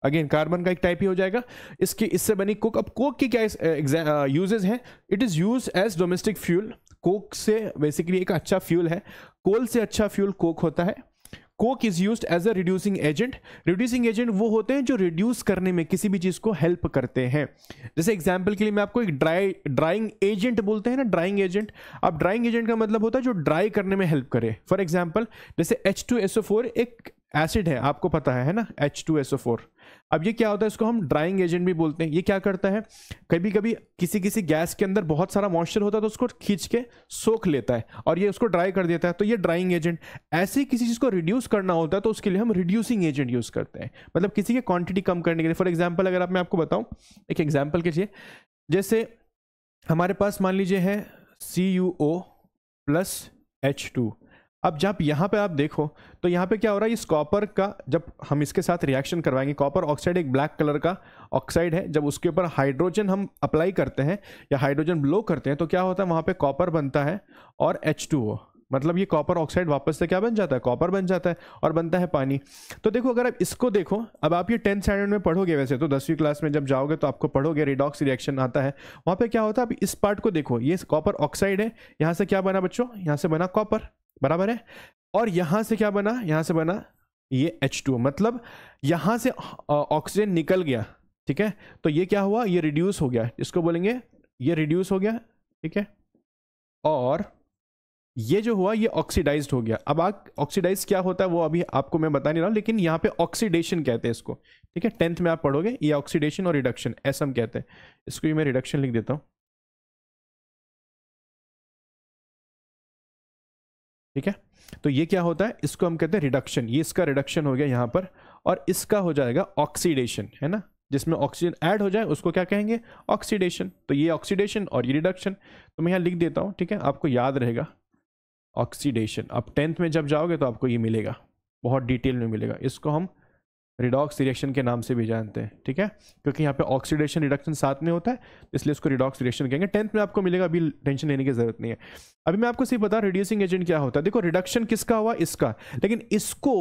अगेन कार्बन का एक टाइप ही हो जाएगा इसकी इससे बनी कोक अब कोक की क्या यूजेज हैं it is use as domestic fuel coke से बेसिकली एक अच्छा फ्यूल है कोल से अच्छा फ्यूल कोक होता है coke is use as a reducing agent reducing agent वो होते हैं जो रिड्यूस करने में किसी भी चीज को हेल्प करते हैं जैसे एग्जाम्पल के लिए मैं आपको एक ड्राई ड्राइंग एजेंट बोलते हैं ना ड्राइंग एजेंट अब ड्राइंग एजेंट का मतलब होता है जो ड्राई करने में हेल्प करे फॉर एग्जाम्पल जैसे H two S O four एक एसिड है आपको पता है, है ना H two S O four अब ये क्या होता है इसको हम ड्राइंग एजेंट भी बोलते हैं ये क्या करता है कभी कभी किसी किसी गैस के अंदर बहुत सारा मॉइस्चर होता है तो उसको खींच के सोख लेता है और ये उसको ड्राई कर देता है तो ये ड्राइंग एजेंट ऐसे किसी चीज़ को रिड्यूस करना होता है तो उसके लिए हम रिड्यूसिंग एजेंट यूज़ करते हैं मतलब किसी की क्वान्टिटी कम करने के लिए फॉर एग्जाम्पल अगर आप मैं आपको बताऊँ एक एग्जाम्पल के लिए जैसे हमारे पास मान लीजिए है C U O plus H two अब जब यहाँ पे आप देखो तो यहाँ पे क्या हो रहा है इस कॉपर का जब हम इसके साथ रिएक्शन करवाएंगे कॉपर ऑक्साइड एक ब्लैक कलर का ऑक्साइड है जब उसके ऊपर हाइड्रोजन हम अप्लाई करते हैं या हाइड्रोजन ब्लो करते हैं तो क्या होता है वहाँ पे कॉपर बनता है और एच मतलब ये कॉपर ऑक्साइड वापस से क्या बन जाता है कॉपर बन जाता है और बनता है पानी तो देखो अगर आप इसको देखो अब आप ये टेंथ स्टैंडर्ड में पढ़ोगे वैसे तो दसवीं क्लास में जब जाओगे तो आपको पढ़ोगे रिडॉक्स रिएक्शन आता है वहाँ पे क्या होता है अब इस पार्ट को देखो ये कॉपर ऑक्साइड है यहाँ से क्या बना बच्चों यहाँ से बना कॉपर बराबर है और यहां से क्या बना यहां से बना ये एच टू मतलब यहां से ऑक्सीजन निकल गया ठीक है तो ये क्या हुआ ये रिड्यूस हो गया इसको बोलेंगे ये रिड्यूस हो गया ठीक है और ये जो हुआ ये ऑक्सीडाइज हो गया अब आप ऑक्सीडाइज क्या होता है वो अभी आपको मैं बता नहीं रहा लेकिन यहाँ पे ऑक्सीडेशन कहते हैं इसको ठीक है टेंथ में आप पढ़ोगे ये ऑक्सीडेशन और रिडक्शन ऐसा हम कहते हैं इसको ये मैं रिडक्शन लिख देता हूँ ठीक है तो ये क्या होता है इसको हम कहते हैं रिडक्शन ये इसका रिडक्शन हो गया यहाँ पर और इसका हो जाएगा ऑक्सीडेशन है ना जिसमें ऑक्सीजन ऐड हो जाए उसको क्या कहेंगे ऑक्सीडेशन तो ये ऑक्सीडेशन और ये रिडक्शन तो मैं यहाँ लिख देता हूँ ठीक है आपको याद रहेगा ऑक्सीडेशन आप टेंथ में जब जाओगे तो आपको ये मिलेगा बहुत डिटेल में मिलेगा इसको हम रिडॉक्स रिएक्शन के नाम से भी जानते हैं ठीक है क्योंकि यहाँ पे ऑक्सीडेशन रिडक्शन साथ में होता है इसलिए उसको रिडॉक्स रिएक्शन कहेंगे टेंथ में आपको मिलेगा अभी टेंशन लेने की जरूरत नहीं है अभी मैं आपको सिर्फ बता रिड्यूसिंग एजेंट क्या होता है देखो रिडक्शन किसका हुआ इसका लेकिन इसको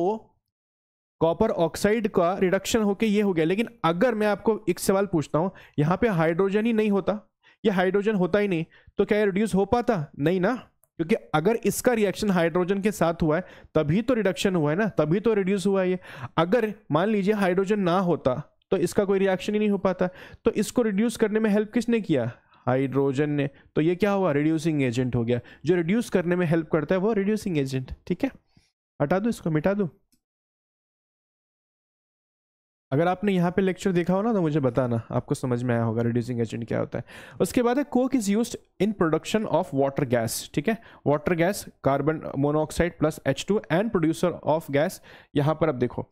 कॉपर ऑक्साइड का रिडक्शन होकर ये हो गया लेकिन अगर मैं आपको एक सवाल पूछता हूँ यहाँ पे हाइड्रोजन ही नहीं होता या हाइड्रोजन होता ही नहीं तो क्या रिड्यूस हो पाता नहीं ना क्योंकि अगर इसका रिएक्शन हाइड्रोजन के साथ हुआ है तभी तो रिडक्शन हुआ है ना तभी तो रिड्यूस हुआ है ये अगर मान लीजिए हाइड्रोजन ना होता तो इसका कोई रिएक्शन ही नहीं हो पाता तो इसको रिड्यूस करने में हेल्प किसने किया हाइड्रोजन ने तो ये क्या हुआ रिड्यूसिंग एजेंट हो गया जो रिड्यूस करने में हेल्प करता है वो रिड्यूसिंग एजेंट ठीक है हटा दो इसको मिटा दो अगर आपने यहाँ पे लेक्चर देखा हो ना तो मुझे बताना आपको समझ में आया होगा रिड्यूसिंग एजेंट क्या होता है उसके बाद है coke is use in production of water gas ठीक है water gas carbon monoxide plus H two and producer of gas यहाँ पर आप देखो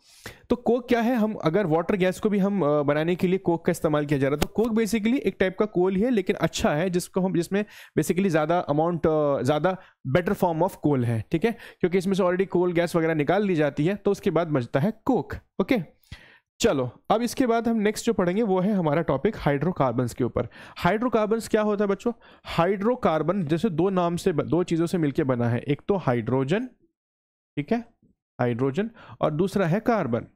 तो कोक क्या है हम अगर वाटर गैस को भी हम बनाने के लिए कोक का इस्तेमाल किया जा रहा है तो कोक बेसिकली एक टाइप का कोल है लेकिन अच्छा है जिसको हम जिसमें बेसिकली ज़्यादा अमाउंट ज़्यादा बेटर फॉर्म ऑफ कोल है ठीक है क्योंकि इसमें से ऑलरेडी कोल गैस वगैरह निकाल ली जाती है तो उसके बाद बचता है कोक ओके okay? चलो अब इसके बाद हम नेक्स्ट जो पढ़ेंगे वो है हमारा टॉपिक हाइड्रोकार्बन्स के ऊपर हाइड्रोकार्बन्स क्या होता है बच्चों हाइड्रोकार्बन जैसे दो नाम से दो चीज़ों से मिलके बना है एक तो हाइड्रोजन ठीक है हाइड्रोजन और दूसरा है कार्बन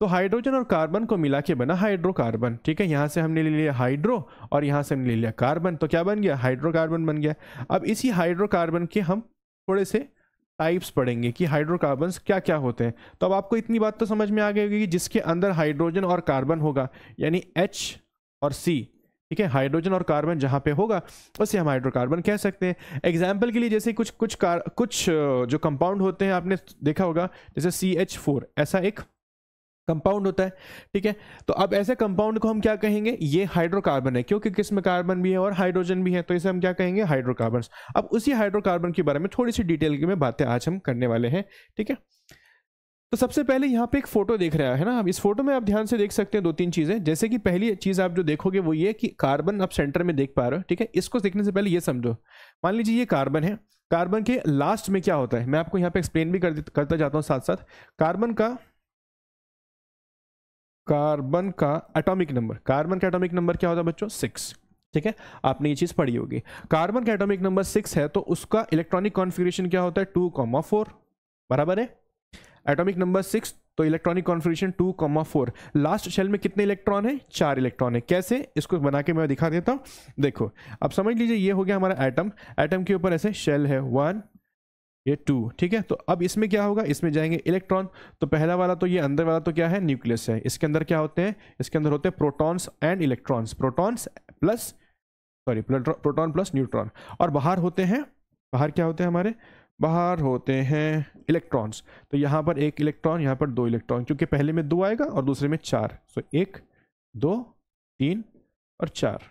तो हाइड्रोजन और कार्बन को मिला के बना हाइड्रोकार्बन ठीक है यहाँ से हमने ले लिया हाइड्रो और यहाँ से हमने ले लिया कार्बन तो क्या बन गया हाइड्रोकार्बन बन गया अब इसी हाइड्रोकार्बन के हम थोड़े से टाइप्स पढ़ेंगे कि हाइड्रोकार्बन्स क्या क्या होते हैं तो अब आपको इतनी बात तो समझ में आ गई होगी कि जिसके अंदर हाइड्रोजन और कार्बन होगा यानी एच और सी ठीक है हाइड्रोजन और कार्बन जहाँ पे होगा उसे हम हाइड्रोकार्बन कह सकते हैं एग्जाम्पल के लिए जैसे कुछ कुछ कार कुछ जो कंपाउंड होते हैं आपने देखा होगा जैसे सी एच फोर ऐसा एक कंपाउंड होता है ठीक है तो अब ऐसे कंपाउंड को हम क्या कहेंगे ये हाइड्रोकार्बन है क्योंकि में कार्बन भी है और हाइड्रोजन भी है तो इसे हम क्या कहेंगे हाइड्रोकार्बन अब उसी हाइड्रोकार्बन के बारे में थोड़ी सी डिटेल में बातें आज हम करने वाले हैं ठीक है तो सबसे पहले यहाँ पे एक फोटो देख रहा है ना अब इस फोटो में आप ध्यान से देख सकते हैं दो तीन चीज़ें जैसे कि पहली चीज़ आप जो देखोगे वो ये कि कार्बन आप सेंटर में देख पा रहे हो ठीक है इसको देखने से पहले ये समझो मान लीजिए ये कार्बन है कार्बन के लास्ट में क्या होता है मैं आपको यहाँ पे एक्सप्लेन भी कर करता जाता हूँ साथ साथ कार्बन का कार्बन का एटॉमिक नंबर कार्बन का एटॉमिक नंबर क्या होता है बच्चों सिक्स ठीक है आपने ये चीज़ पढ़ी होगी कार्बन का एटॉमिक नंबर सिक्स है तो उसका इलेक्ट्रॉनिक कॉन्फ़िगरेशन क्या होता है टू कॉमा फोर बराबर है एटॉमिक नंबर सिक्स तो electronic configuration two comma four last shell में कितने इलेक्ट्रॉन है चार इलेक्ट्रॉन है कैसे इसको बना के मैं दिखा देता हूँ देखो अब समझ लीजिए ये हो गया हमारा एटम एटम के ऊपर ऐसे शेल है वन ये टू ठीक है तो अब इसमें क्या होगा इसमें जाएंगे इलेक्ट्रॉन तो पहला वाला तो ये अंदर वाला तो क्या है न्यूक्लियस है इसके अंदर क्या होते हैं इसके अंदर होते हैं protons and electrons protons plus sorry proton plus neutron और बाहर होते हैं बाहर क्या होते हैं हमारे बाहर होते हैं इलेक्ट्रॉन्स तो यहाँ पर एक इलेक्ट्रॉन यहाँ पर दो इलेक्ट्रॉन क्योंकि पहले में दो आएगा और दूसरे में चार सो एक दो तीन और चार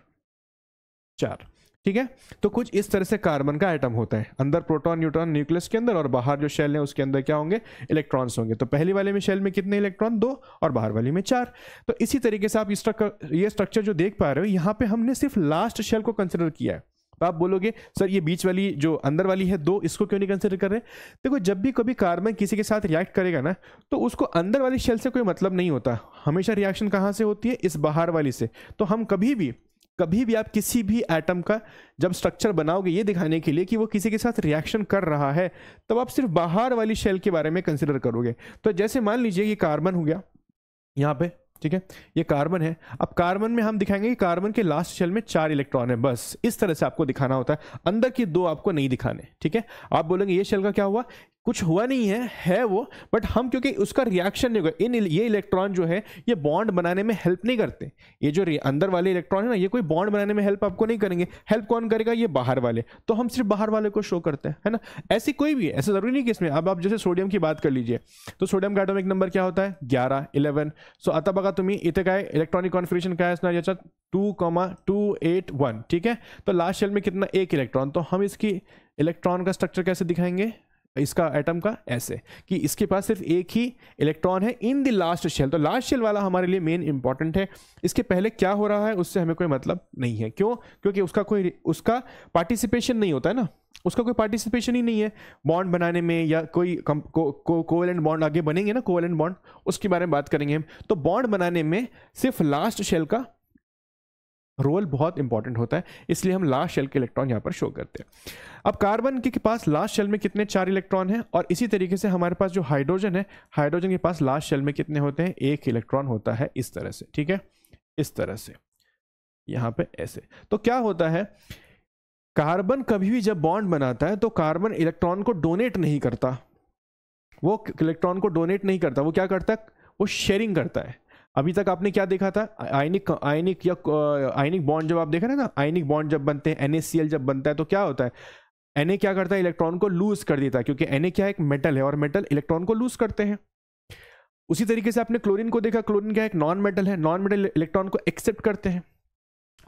चार ठीक है तो कुछ इस तरह से कार्बन का आइटम होता है अंदर प्रोटॉन न्यूट्रॉन न्यूक्लियस के अंदर और बाहर जो शेल है उसके अंदर क्या होंगे इलेक्ट्रॉन्स होंगे तो पहली वाले में शेल में कितने इलेक्ट्रॉन दो और बाहर वाली में चार तो इसी तरीके से आप ये स्ट्रक्चर जो देख पा रहे हो यहाँ पे हमने सिर्फ लास्ट शेल को कंसिडर किया है तो आप बोलोगे सर ये बीच वाली जो अंदर वाली है दो इसको क्यों नहीं कंसिडर कर रहे देखो जब भी कभी कार्बन किसी के साथ रिएक्ट करेगा ना तो उसको अंदर वाली शेल से कोई मतलब नहीं होता हमेशा रिएक्शन कहाँ से होती है इस बाहर वाली से तो हम कभी भी कभी भी आप किसी भी एटम का जब स्ट्रक्चर बनाओगे ये दिखाने के लिए कि वो किसी के साथ रिएक्शन कर रहा है तब आप सिर्फ बाहर वाली शेल के बारे में कंसिडर करोगे तो जैसे मान लीजिए कि कार्बन हो गया यहाँ पे ठीक है ये कार्बन है अब कार्बन में हम दिखाएंगे कि कार्बन के लास्ट शेल में चार इलेक्ट्रॉन है बस इस तरह से आपको दिखाना होता है अंदर के दो आपको नहीं दिखाने ठीक है आप बोलेंगे ये शेल का क्या हुआ कुछ हुआ नहीं है है वो बट हम क्योंकि उसका रिएक्शन नहीं होगा इन ये इलेक्ट्रॉन जो है ये बॉन्ड बनाने में हेल्प नहीं करते ये जो अंदर वाले इलेक्ट्रॉन है ना ये कोई बॉन्ड बनाने में हेल्प आपको नहीं करेंगे हेल्प कौन करेगा ये बाहर वाले तो हम सिर्फ बाहर वाले को शो करते हैं है ना ऐसी कोई भी है ऐसा जरूरी नहीं कि इसमें अब आप जैसे सोडियम की बात कर लीजिए तो सोडियम का एटोमिक नंबर क्या होता है ग्यारह इलेवन सो आता बगा तुम्हें इतने का इलेक्ट्रॉनिक कॉन्फ्रेशन का है याच्यात two comma two eight one ठीक है तो लास्ट शेल में कितना एक इलेक्ट्रॉन तो हम इसकी इलेक्ट्रॉन का स्ट्रक्चर कैसे दिखाएंगे इसका एटम का ऐसे कि इसके पास सिर्फ एक ही इलेक्ट्रॉन है इन द लास्ट शेल तो लास्ट शेल वाला हमारे लिए मेन इंपॉर्टेंट है इसके पहले क्या हो रहा है उससे हमें कोई मतलब नहीं है क्यों क्योंकि उसका कोई उसका पार्टिसिपेशन नहीं होता है ना उसका कोई पार्टिसिपेशन ही नहीं है बॉन्ड बनाने में या कोई कम, को, बॉन्ड आगे बनेंगे ना कोवल एंड बॉन्ड उसके बारे में बात करेंगे हम तो बॉन्ड बनाने में सिर्फ लास्ट शेल का रोल बहुत इंपॉर्टेंट होता है इसलिए हम लास्ट शेल के इलेक्ट्रॉन यहाँ पर शो करते हैं अब कार्बन के पास लास्ट शेल में कितने चार इलेक्ट्रॉन हैं और इसी तरीके से हमारे पास जो हाइड्रोजन है हाइड्रोजन के पास लास्ट शेल में कितने होते हैं एक इलेक्ट्रॉन होता है इस तरह से ठीक है इस तरह से यहाँ पे ऐसे तो क्या होता है कार्बन कभी भी जब बॉन्ड बनाता है तो कार्बन इलेक्ट्रॉन को डोनेट नहीं करता वो इलेक्ट्रॉन को डोनेट नहीं करता वो क्या करता है वो शेयरिंग करता है अभी तक आपने क्या देखा था आयनिक आयनिक या आयनिक बॉन्ड जब आप देख रहे ना आयनिक बॉन्ड जब बनते हैं एन जब बनता है तो क्या होता है एन क्या करता है इलेक्ट्रॉन को लूज कर देता है क्योंकि एन क्या है एक मेटल है और मेटल इलेक्ट्रॉन को लूज करते हैं उसी तरीके से आपने क्लोरीन को देखा क्लोरीन क्या है एक नॉन मेटल है नॉन मेटल इलेक्ट्रॉन को एक्सेप्ट करते हैं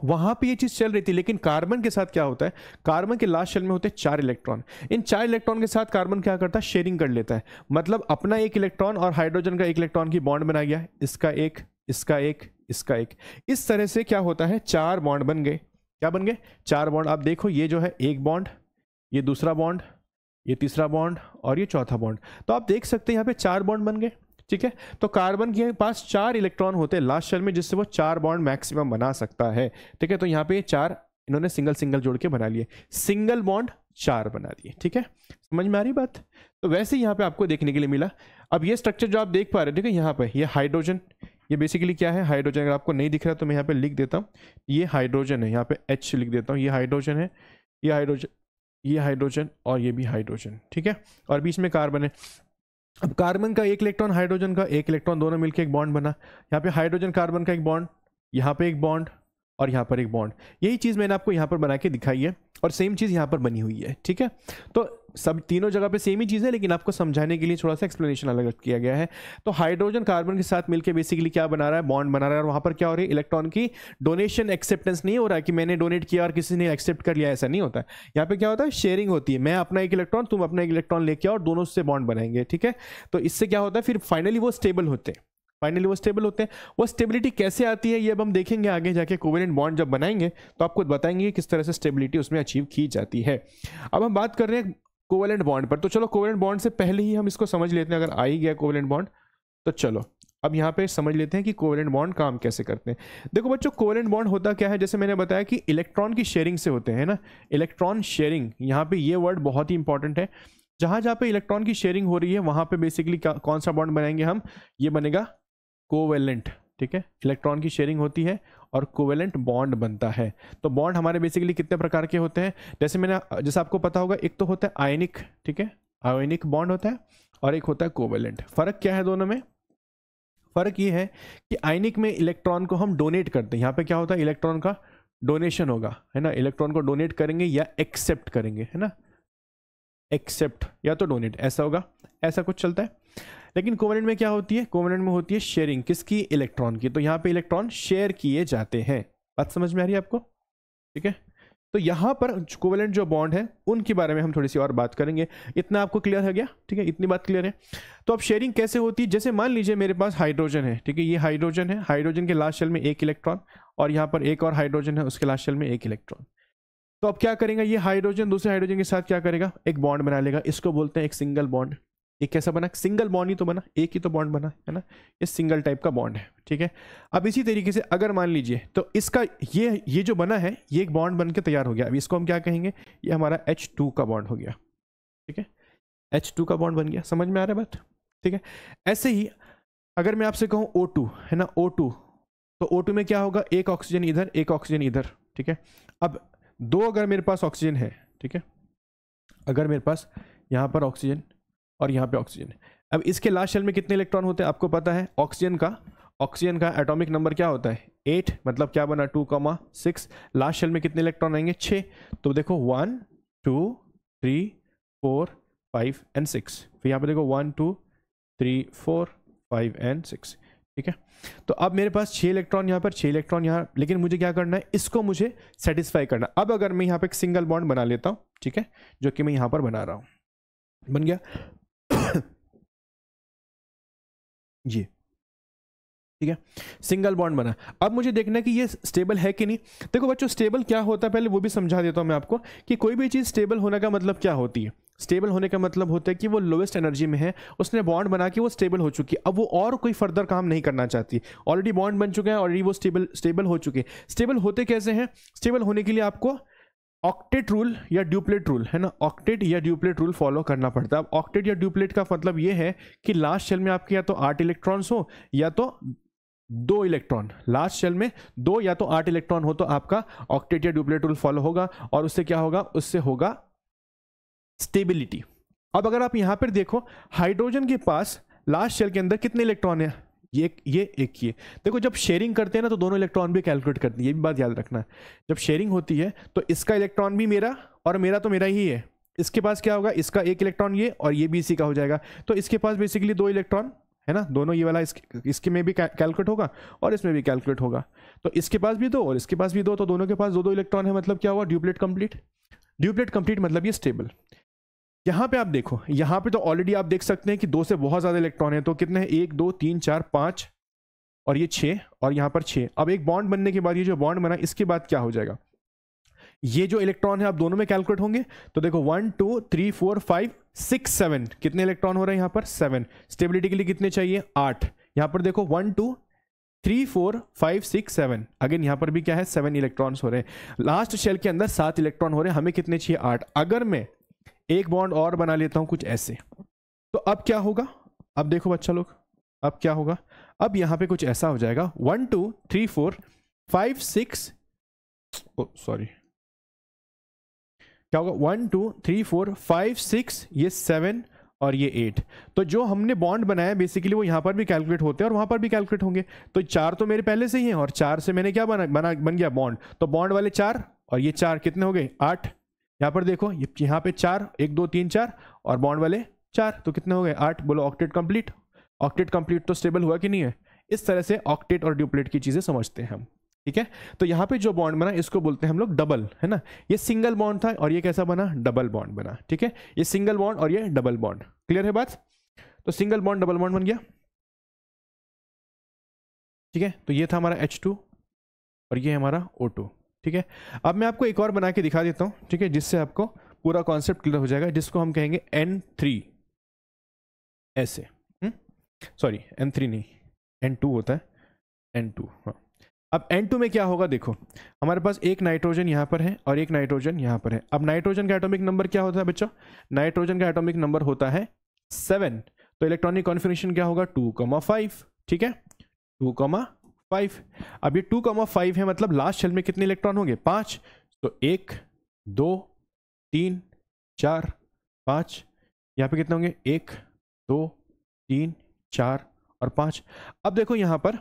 वहां पे ये चीज चल रही थी लेकिन कार्बन के साथ क्या होता है कार्बन के लास्ट शेल में होते हैं चार इलेक्ट्रॉन इन चार इलेक्ट्रॉन के साथ कार्बन क्या करता है शेयरिंग कर लेता है मतलब अपना एक इलेक्ट्रॉन और हाइड्रोजन का एक इलेक्ट्रॉन की बॉन्ड बना गया इसका एक इसका एक इसका एक इस तरह से क्या होता है चार बॉन्ड बन गए क्या बन गए चार बॉन्ड आप देखो ये जो है एक बॉन्ड ये दूसरा बॉन्ड ये तीसरा बॉन्ड और ये चौथा बॉन्ड तो आप देख सकते हैं यहाँ पे चार बॉन्ड बन गए ठीक है तो कार्बन के पास चार इलेक्ट्रॉन होते हैं लास्ट शेल में जिससे वो चार बॉन्ड मैक्सिमम बना सकता है ठीक है तो यहाँ पे चार इन्होंने सिंगल सिंगल जोड़ के बना लिए सिंगल बॉन्ड चार बना दिए ठीक है समझ में आ रही बात तो वैसे यहाँ पे आपको देखने के लिए मिला अब ये स्ट्रक्चर जो आप देख पा रहे हैं ठीक है यहाँ पे ये हाइड्रोजन ये बेसिकली क्या है हाइड्रोजन अगर आपको नहीं दिख रहा तो मैं यहाँ पे लिख देता हूँ ये हाइड्रोजन है यहाँ पे एच लिख देता हूँ ये हाइड्रोजन है ये हाइड्रोजन ये हाइड्रोजन और ये भी हाइड्रोजन ठीक है और बीच में कार्बन है अब कार्बन का एक इलेक्ट्रॉन हाइड्रोजन का एक इलेक्ट्रॉन दोनों मिलकर एक बॉन्ड बना यहाँ पे हाइड्रोजन कार्बन का एक बॉन्ड यहाँ पे एक बॉन्ड और यहाँ पर एक बॉन्ड यही चीज़ मैंने आपको यहाँ पर बना के दिखाई है और सेम चीज़ यहाँ पर बनी हुई है ठीक है तो सब तीनों जगह पे सेम ही चीज़ है लेकिन आपको समझाने के लिए थोड़ा सा एक्सप्लेनेशन अलग किया गया है तो हाइड्रोजन कार्बन के साथ मिलकर बेसिकली क्या बना रहा है बॉन्ड बना रहा है और वहाँ पर क्या हो रही है इलेक्ट्रॉन की डोनेशन एक्सेप्टेंस नहीं हो रहा है कि मैंने डोनेट किया और किसी ने एक्सेप्ट कर लिया ऐसा नहीं होता है यहाँ पर क्या होता है शेयरिंग होती है मैं अपना एक इलेक्ट्रॉन तुम अपना एक इलेक्ट्रॉन लेके आओ और दोनों से बॉन्ड बनाएंगे ठीक है तो इससे क्या होता है फिर फाइनली वो स्टेबल होते हैं फाइनली वो स्टेबल होते हैं वो स्टेबिलिटी कैसे आती है ये अब हम देखेंगे आगे जाके कोवेलेंट बॉन्ड जब बनाएंगे तो आपको बताएंगे कि किस तरह से स्टेबिलिटी उसमें अचीव की जाती है अब हम बात कर रहे हैं कोवेलेंट बॉन्ड पर तो चलो कोवेलेंट बॉन्ड से पहले ही हम इसको समझ लेते हैं अगर आ ही गया कोवेलेंट बॉन्ड तो चलो अब यहाँ पे समझ लेते हैं कि कोवेलेंट बॉन्ड काम कैसे करते हैं देखो बच्चों कोवेलेंट बॉन्ड होता क्या है जैसे मैंने बताया कि इलेक्ट्रॉन की शेयरिंग से होते हैं ना इलेक्ट्रॉन शेयरिंग यहाँ पे ये वर्ड बहुत ही इंपॉर्टेंट है जहाँ जहाँ पे इलेक्ट्रॉन की शेयरिंग हो रही है वहाँ पे बेसिकली कौन सा बॉन्ड बनाएंगे हम ये बनेगा कोवेलेंट ठीक है इलेक्ट्रॉन की शेयरिंग होती है और कोवेलेंट बॉन्ड बनता है तो बॉन्ड हमारे बेसिकली कितने प्रकार के होते हैं जैसे मैंने जैसे आपको पता होगा एक तो होता है आयनिक ठीक है आयनिक बॉन्ड होता है और एक होता है कोवेलेंट फ़र्क क्या है दोनों में फ़र्क ये है कि आयनिक में इलेक्ट्रॉन को हम डोनेट करते हैं यहाँ पे क्या होता है इलेक्ट्रॉन का डोनेशन होगा है ना इलेक्ट्रॉन को डोनेट करेंगे या एक्सेप्ट करेंगे है ना एक्सेप्ट या तो डोनेट ऐसा होगा ऐसा कुछ चलता है लेकिन कोवेलेंट में क्या होती है कोवेलेंट में होती है शेयरिंग किसकी इलेक्ट्रॉन की तो यहाँ पे इलेक्ट्रॉन शेयर किए जाते हैं बात समझ में आ रही है आपको ठीक है तो यहाँ पर कोवेलेंट जो बॉन्ड है उनके बारे में हम थोड़ी सी और बात करेंगे इतना आपको क्लियर हो गया ठीक है इतनी बात क्लियर है तो अब शेयरिंग कैसे होती है जैसे मान लीजिए मेरे पास हाइड्रोजन है ठीक है ये हाइड्रोजन है हाइड्रोजन के लास्ट शेल में एक इलेक्ट्रॉन और यहाँ पर एक और हाइड्रोजन है उसके लास्ट शेल में एक इलेक्ट्रॉन तो अब क्या करेगा ये हाइड्रोजन दूसरे हाइड्रोजन के साथ क्या करेगा एक बॉन्ड बना लेगा इसको बोलते हैं एक सिंगल बॉन्ड ये कैसा बना सिंगल बॉन्ड ही तो बना एक ही तो बॉन्ड बना है ना ये सिंगल टाइप का बॉन्ड है ठीक है अब इसी तरीके से अगर मान लीजिए तो इसका ये ये जो बना है ये एक बॉन्ड बन के तैयार हो गया अब इसको हम क्या कहेंगे ये हमारा एच टू का बॉन्ड हो गया ठीक है एच टू का बॉन्ड बन गया समझ में आ रहा है बात ठीक है ऐसे ही अगर मैं आपसे कहूँ ओ टू है ना ओ टू तो ओ टू में क्या होगा एक ऑक्सीजन इधर एक ऑक्सीजन इधर ठीक है अब दो अगर मेरे पास ऑक्सीजन है ठीक है अगर मेरे पास यहाँ पर ऑक्सीजन और यहाँ पे ऑक्सीजन है अब इसके लास्ट शेल में कितने इलेक्ट्रॉन होते हैं आपको पता है ऑक्सीजन का ऑक्सीजन का एटॉमिक नंबर क्या होता है एट मतलब क्या बना two comma six last shell में कितने इलेक्ट्रॉन आएंगे छः तो देखो one two three four five and six फिर यहाँ पे देखो one two three four five and six ठीक है तो अब मेरे पास छः इलेक्ट्रॉन यहाँ पर छः इलेक्ट्रॉन यहाँ लेकिन मुझे क्या करना है इसको मुझे सेटिस्फाई करना अब अगर मैं यहाँ पर एक सिंगल बॉन्ड बना लेता हूँ ठीक है जो कि मैं यहाँ पर बना रहा हूँ बन गया ये ठीक है सिंगल बॉन्ड बना अब मुझे देखना है कि ये स्टेबल है कि नहीं देखो बच्चों स्टेबल क्या होता है पहले वो भी समझा देता हूँ मैं आपको कि कोई भी चीज़ स्टेबल होने का मतलब क्या होती है स्टेबल होने का मतलब होता है कि वो लोएस्ट एनर्जी में है उसने बॉन्ड बना के वो स्टेबल हो चुकी है अब वो और कोई फर्दर काम नहीं करना चाहती ऑलरेडी बॉन्ड बन चुके हैं ऑलरेडी वो स्टेबल स्टेबल हो चुके स्टेबल होते कैसे हैं स्टेबल होने के लिए आपको ऑक्टेट रूल या ड्यूप्लेट रूल है ना ऑक्टेट या ड्यूप्लेट रूल फॉलो करना पड़ता है अब ऑक्टेट या ड्यूप्लेट का मतलब ये है कि लास्ट शेल में आपके या तो आठ इलेक्ट्रॉन्स हो या तो दो इलेक्ट्रॉन लास्ट शेल में दो या तो आठ इलेक्ट्रॉन हो तो आपका ऑक्टेट या ड्यूप्लेट रूल फॉलो होगा और उससे क्या होगा उससे होगा स्टेबिलिटी अब अगर आप यहां पर देखो हाइड्रोजन के पास लास्ट शेल के अंदर कितने इलेक्ट्रॉन है ये ये एक ये देखो जब शेयरिंग करते हैं ना तो दोनों इलेक्ट्रॉन भी कैलकुलेट करते हैं ये भी बात याद रखना जब शेयरिंग होती है तो इसका इलेक्ट्रॉन भी मेरा और मेरा तो मेरा ही है इसके पास क्या होगा इसका एक इलेक्ट्रॉन ये और ये भी इसी का हो जाएगा तो इसके पास बेसिकली दो इलेक्ट्रॉन है ना दोनों ये वाला इसके इसके में भी कैलकुलेट होगा और इसमें भी कैलकुलेट होगा तो इसके पास भी दो और इसके पास भी दो तो दोनों के पास दो दो इलेक्ट्रॉन है मतलब क्या हुआ ड्यूप्लेट कंप्लीट ड्यूप्लेट कंप्लीट मतलब ये स्टेबल यहाँ पे आप देखो यहाँ पे तो ऑलरेडी आप देख सकते हैं कि दो से बहुत ज़्यादा इलेक्ट्रॉन है तो कितने हैं एक दो तीन चार पाँच और ये छः और यहाँ पर छः अब एक बॉन्ड बनने के बाद ये जो बॉन्ड बना इसके बाद क्या हो जाएगा ये जो इलेक्ट्रॉन है आप दोनों में कैलकुलेट होंगे तो देखो one two three four five six seven कितने इलेक्ट्रॉन हो रहे हैं यहाँ पर सेवन स्टेबिलिटी के लिए कितने चाहिए आठ यहाँ पर देखो one two three four five six seven again यहाँ पर भी क्या है सेवन इलेक्ट्रॉन्स हो रहे हैं लास्ट शेल के अंदर सात इलेक्ट्रॉन हो रहे हैं हमें कितने चाहिए आठ अगर मैं एक बॉन्ड और बना लेता हूँ कुछ ऐसे तो अब क्या होगा अब देखो बच्चा लोग अब क्या होगा अब यहाँ पे कुछ ऐसा हो जाएगा one two three four five six sorry क्या होगा one two three four five six ये सेवन और ये एट तो जो हमने बॉन्ड बनाया बेसिकली वो यहाँ पर भी कैलकुलेट होते हैं और वहाँ पर भी कैलकुलेट होंगे तो चार तो मेरे पहले से ही हैं और चार से मैंने क्या बना बना बन गया बॉन्ड तो बॉन्ड वाले चार और ये चार कितने हो गए आठ यहाँ पर देखो यहाँ पे चार एक दो तीन चार और बॉन्ड वाले चार तो कितने हो गए आठ बोलो ऑक्टेट कंप्लीट ऑक्टेट कंप्लीट तो स्टेबल हुआ कि नहीं है इस तरह से ऑक्टेट और ड्यूप्लेट की चीज़ें समझते हैं हम ठीक है तो यहाँ पे जो बॉन्ड बना इसको बोलते हैं हम लोग डबल है ना ये सिंगल बॉन्ड था और ये कैसा बना डबल बॉन्ड बना ठीक है ये सिंगल बॉन्ड और ये डबल बॉन्ड क्लियर है बात तो सिंगल बॉन्ड डबल बॉन्ड बन गया ठीक है तो ये था हमारा H2 और ये हमारा O2 ठीक है अब मैं आपको एक और बना के दिखा देता हूँ ठीक है जिससे आपको पूरा कॉन्सेप्ट क्लियर हो जाएगा जिसको हम कहेंगे एन थ्री ऐसे सॉरी एन थ्री नहीं एन टू होता है एन टू हाँ अब एन टू में क्या होगा देखो हमारे पास एक नाइट्रोजन यहाँ पर है और एक नाइट्रोजन यहाँ पर है अब नाइट्रोजन का एटॉमिक नंबर क्या होता है बच्चों नाइट्रोजन का एटॉमिक नंबर होता है सेवन तो इलेक्ट्रॉनिक कॉन्फिग्रेशन क्या होगा टू कॉमा फाइव ठीक है टू कॉमा फाइव अब ये टू कॉमा फाइव है मतलब लास्ट शेल में कितने इलेक्ट्रॉन होंगे पांच तो एक दो तीन चार पांच यहाँ पे कितने होंगे एक दो तीन चार और पांच अब देखो यहाँ पर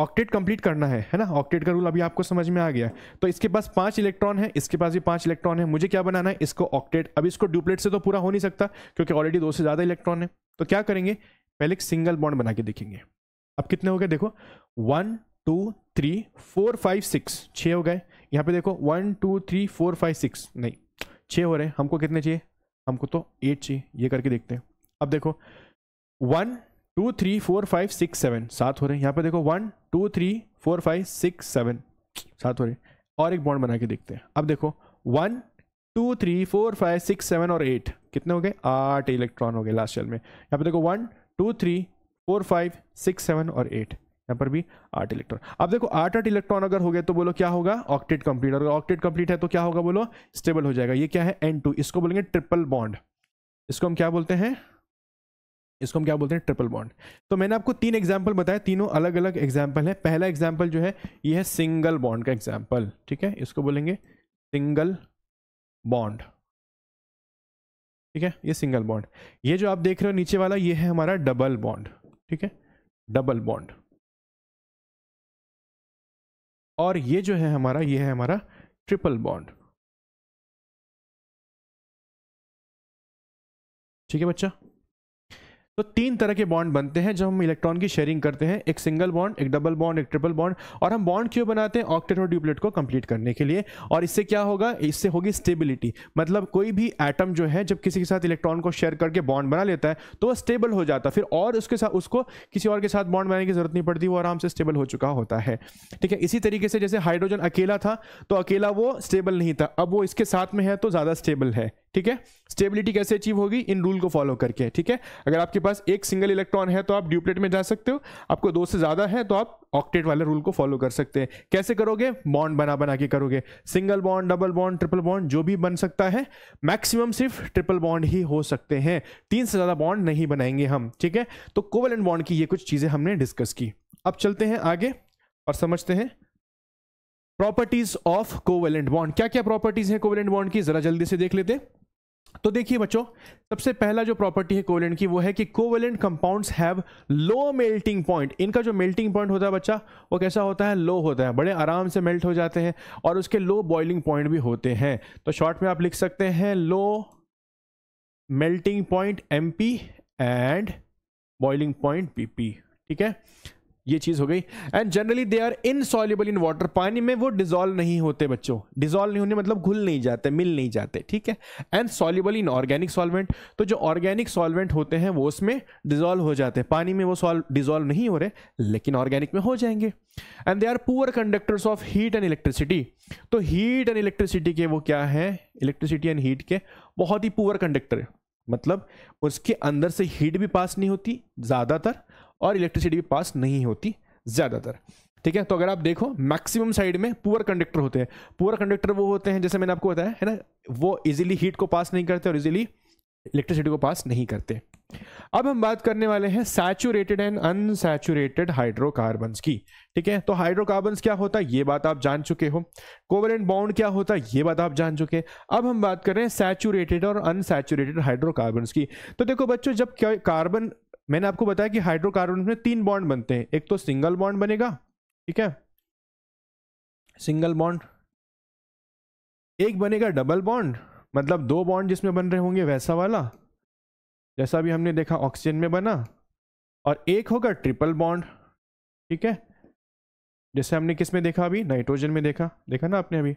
ऑक्टेट कंप्लीट करना है है ना ऑक्टेट का रूल अभी आपको समझ में आ गया तो इसके पास पांच इलेक्ट्रॉन है इसके पास भी पांच इलेक्ट्रॉन है मुझे क्या बनाना है इसको ऑक्टेट अब इसको डुप्लेट से तो पूरा हो नहीं सकता क्योंकि ऑलरेडी दो से ज़्यादा इलेक्ट्रॉन है तो क्या करेंगे पहले एक सिंगल बॉन्ड बना के देखेंगे अब कितने हो गए देखो one two three four five six छः हो गए यहाँ पे देखो one two three four five six नहीं छः हो रहे हैं हमको कितने चाहिए हमको तो एट चाहिए ये करके देखते हैं अब देखो one two three four five six seven सात हो रहे हैं यहाँ पे देखो one two three four five six seven सात हो रहे हैं और एक बॉन्ड बना के देखते हैं अब देखो one two three four five six seven और एट कितने हो गए आठ इलेक्ट्रॉन हो गए लास्ट शेल में यहाँ पे देखो one two three four five six seven और एट यहाँ पर भी आठ इलेक्ट्रॉन अब देखो आठ आठ इलेक्ट्रॉन अगर हो गए तो बोलो क्या होगा ऑक्टेट कंप्लीट अगर ऑक्टेट कंप्लीट है तो क्या होगा बोलो स्टेबल हो जाएगा ये क्या है एन टू इसको बोलेंगे ट्रिपल बॉन्ड इसको हम क्या बोलते हैं इसको हम क्या बोलते हैं ट्रिपल बॉन्ड तो मैंने आपको तीन एग्जाम्पल बताया तीनों अलग अलग एग्जाम्पल है पहला एग्जाम्पल जो है ये है सिंगल बॉन्ड का एग्जाम्पल ठीक है इसको बोलेंगे सिंगल बॉन्ड ठीक है ये सिंगल बॉन्ड ये जो आप देख रहे हो नीचे वाला ये है हमारा डबल बॉन्ड ठीक है डबल बॉन्ड और ये जो है हमारा ये है हमारा ट्रिपल बॉन्ड ठीक है बच्चा तो तीन तरह के बॉन्ड बनते हैं जब हम इलेक्ट्रॉन की शेयरिंग करते हैं एक सिंगल बॉन्ड एक डबल बॉन्ड एक ट्रिपल बॉन्ड और हम बॉन्ड क्यों बनाते हैं ऑक्टेट और ड्यूप्लेट को कंप्लीट करने के लिए और इससे क्या होगा इससे होगी स्टेबिलिटी मतलब कोई भी एटम जो है जब किसी के साथ इलेक्ट्रॉन को शेयर करके बॉन्ड बना लेता है तो वह स्टेबल हो जाता है फिर और उसके साथ उसको किसी और के साथ बॉन्ड बनाने की जरूरत नहीं पड़ती वो आराम से स्टेबल हो चुका होता है ठीक है इसी तरीके से जैसे हाइड्रोजन अकेला था तो अकेला वो स्टेबल नहीं था अब वो इसके साथ में है तो ज़्यादा स्टेबल है ठीक है स्टेबिलिटी कैसे अचीव होगी इन रूल को फॉलो करके ठीक है अगर आपके पास एक सिंगल इलेक्ट्रॉन है तो आप ड्यूप्लेट में जा सकते हो आपको दो से ज्यादा है तो आप ऑक्टेट वाले रूल को फॉलो कर सकते हैं कैसे करोगे बॉन्ड बना बना के करोगे single bond double bond triple bond जो भी बन सकता है मैक्सिमम सिर्फ ट्रिपल बॉन्ड ही हो सकते हैं तीन से ज्यादा बॉन्ड नहीं बनाएंगे हम ठीक है तो कोवल बॉन्ड की ये कुछ चीजें हमने डिस्कस की अब चलते हैं आगे और समझते हैं प्रॉपर्टीज ऑफ कोवेलेंट बॉन्ड क्या क्या प्रॉपर्टीज हैं कोवेलेंट बॉन्ड की जरा जल्दी से देख लेते हैं तो देखिए बच्चों सबसे पहला जो प्रॉपर्टी है कोवेलेंट की वो है कि covalent compounds have low melting point इनका जो मेल्टिंग पॉइंट होता है बच्चा वो कैसा होता है लो होता है बड़े आराम से मेल्ट हो जाते हैं और उसके लो बॉइलिंग पॉइंट भी होते हैं तो शॉर्ट में आप लिख सकते हैं low melting point M and boiling point P ठीक है ये चीज़ हो गई and generally they are insoluble in water पानी में वो डिजोल्व नहीं होते बच्चों डिजोल्व नहीं होने मतलब घुल नहीं जाते मिल नहीं जाते ठीक है and soluble in organic solvent तो जो ऑर्गेनिक सॉल्वेंट होते हैं वो उसमें डिजोल्व हो जाते हैं पानी में वो सॉल्व डिजोल्व नहीं हो रहे लेकिन ऑर्गेनिक में हो जाएंगे and they are poor conductors of heat and electricity तो हीट एंड इलेक्ट्रिसिटी के वो क्या है इलेक्ट्रिसिटी एंड हीट के बहुत ही पुअर कंडक्टर है मतलब उसके अंदर से हीट भी पास नहीं होती ज़्यादातर और इलेक्ट्रिसिटी भी पास नहीं होती ज़्यादातर ठीक है तो अगर आप देखो मैक्सिमम साइड में पुअर कंडक्टर होते हैं पुअर कंडक्टर वो होते हैं जैसे मैंने आपको बताया है ना वो इजीली हीट को पास नहीं करते और इजीली इलेक्ट्रिसिटी को पास नहीं करते अब हम बात करने वाले हैं सैचुरेटेड एंड अनसैचुरेटेड हाइड्रोकार्बन्स की ठीक है तो हाइड्रोकार्बन्स क्या होता है ये बात आप जान चुके हो कोवरेंट बाउंड क्या होता है ये बात आप जान चुके हैं अब हम बात कर रहे हैं सैचुरेटेड और अनसैचुरेटेड हाइड्रोकार्बन्स की तो देखो बच्चों जब कार्बन मैंने आपको बताया कि हाइड्रोकार्बन में तीन बॉन्ड बनते हैं एक तो सिंगल बॉन्ड बनेगा ठीक है सिंगल बॉन्ड एक बनेगा डबल बॉन्ड मतलब दो बॉन्ड जिसमें बन रहे होंगे वैसा वाला जैसा भी हमने देखा ऑक्सीजन में बना और एक होगा ट्रिपल बॉन्ड ठीक है जैसे हमने किस में देखा अभी नाइट्रोजन में देखा देखा ना आपने अभी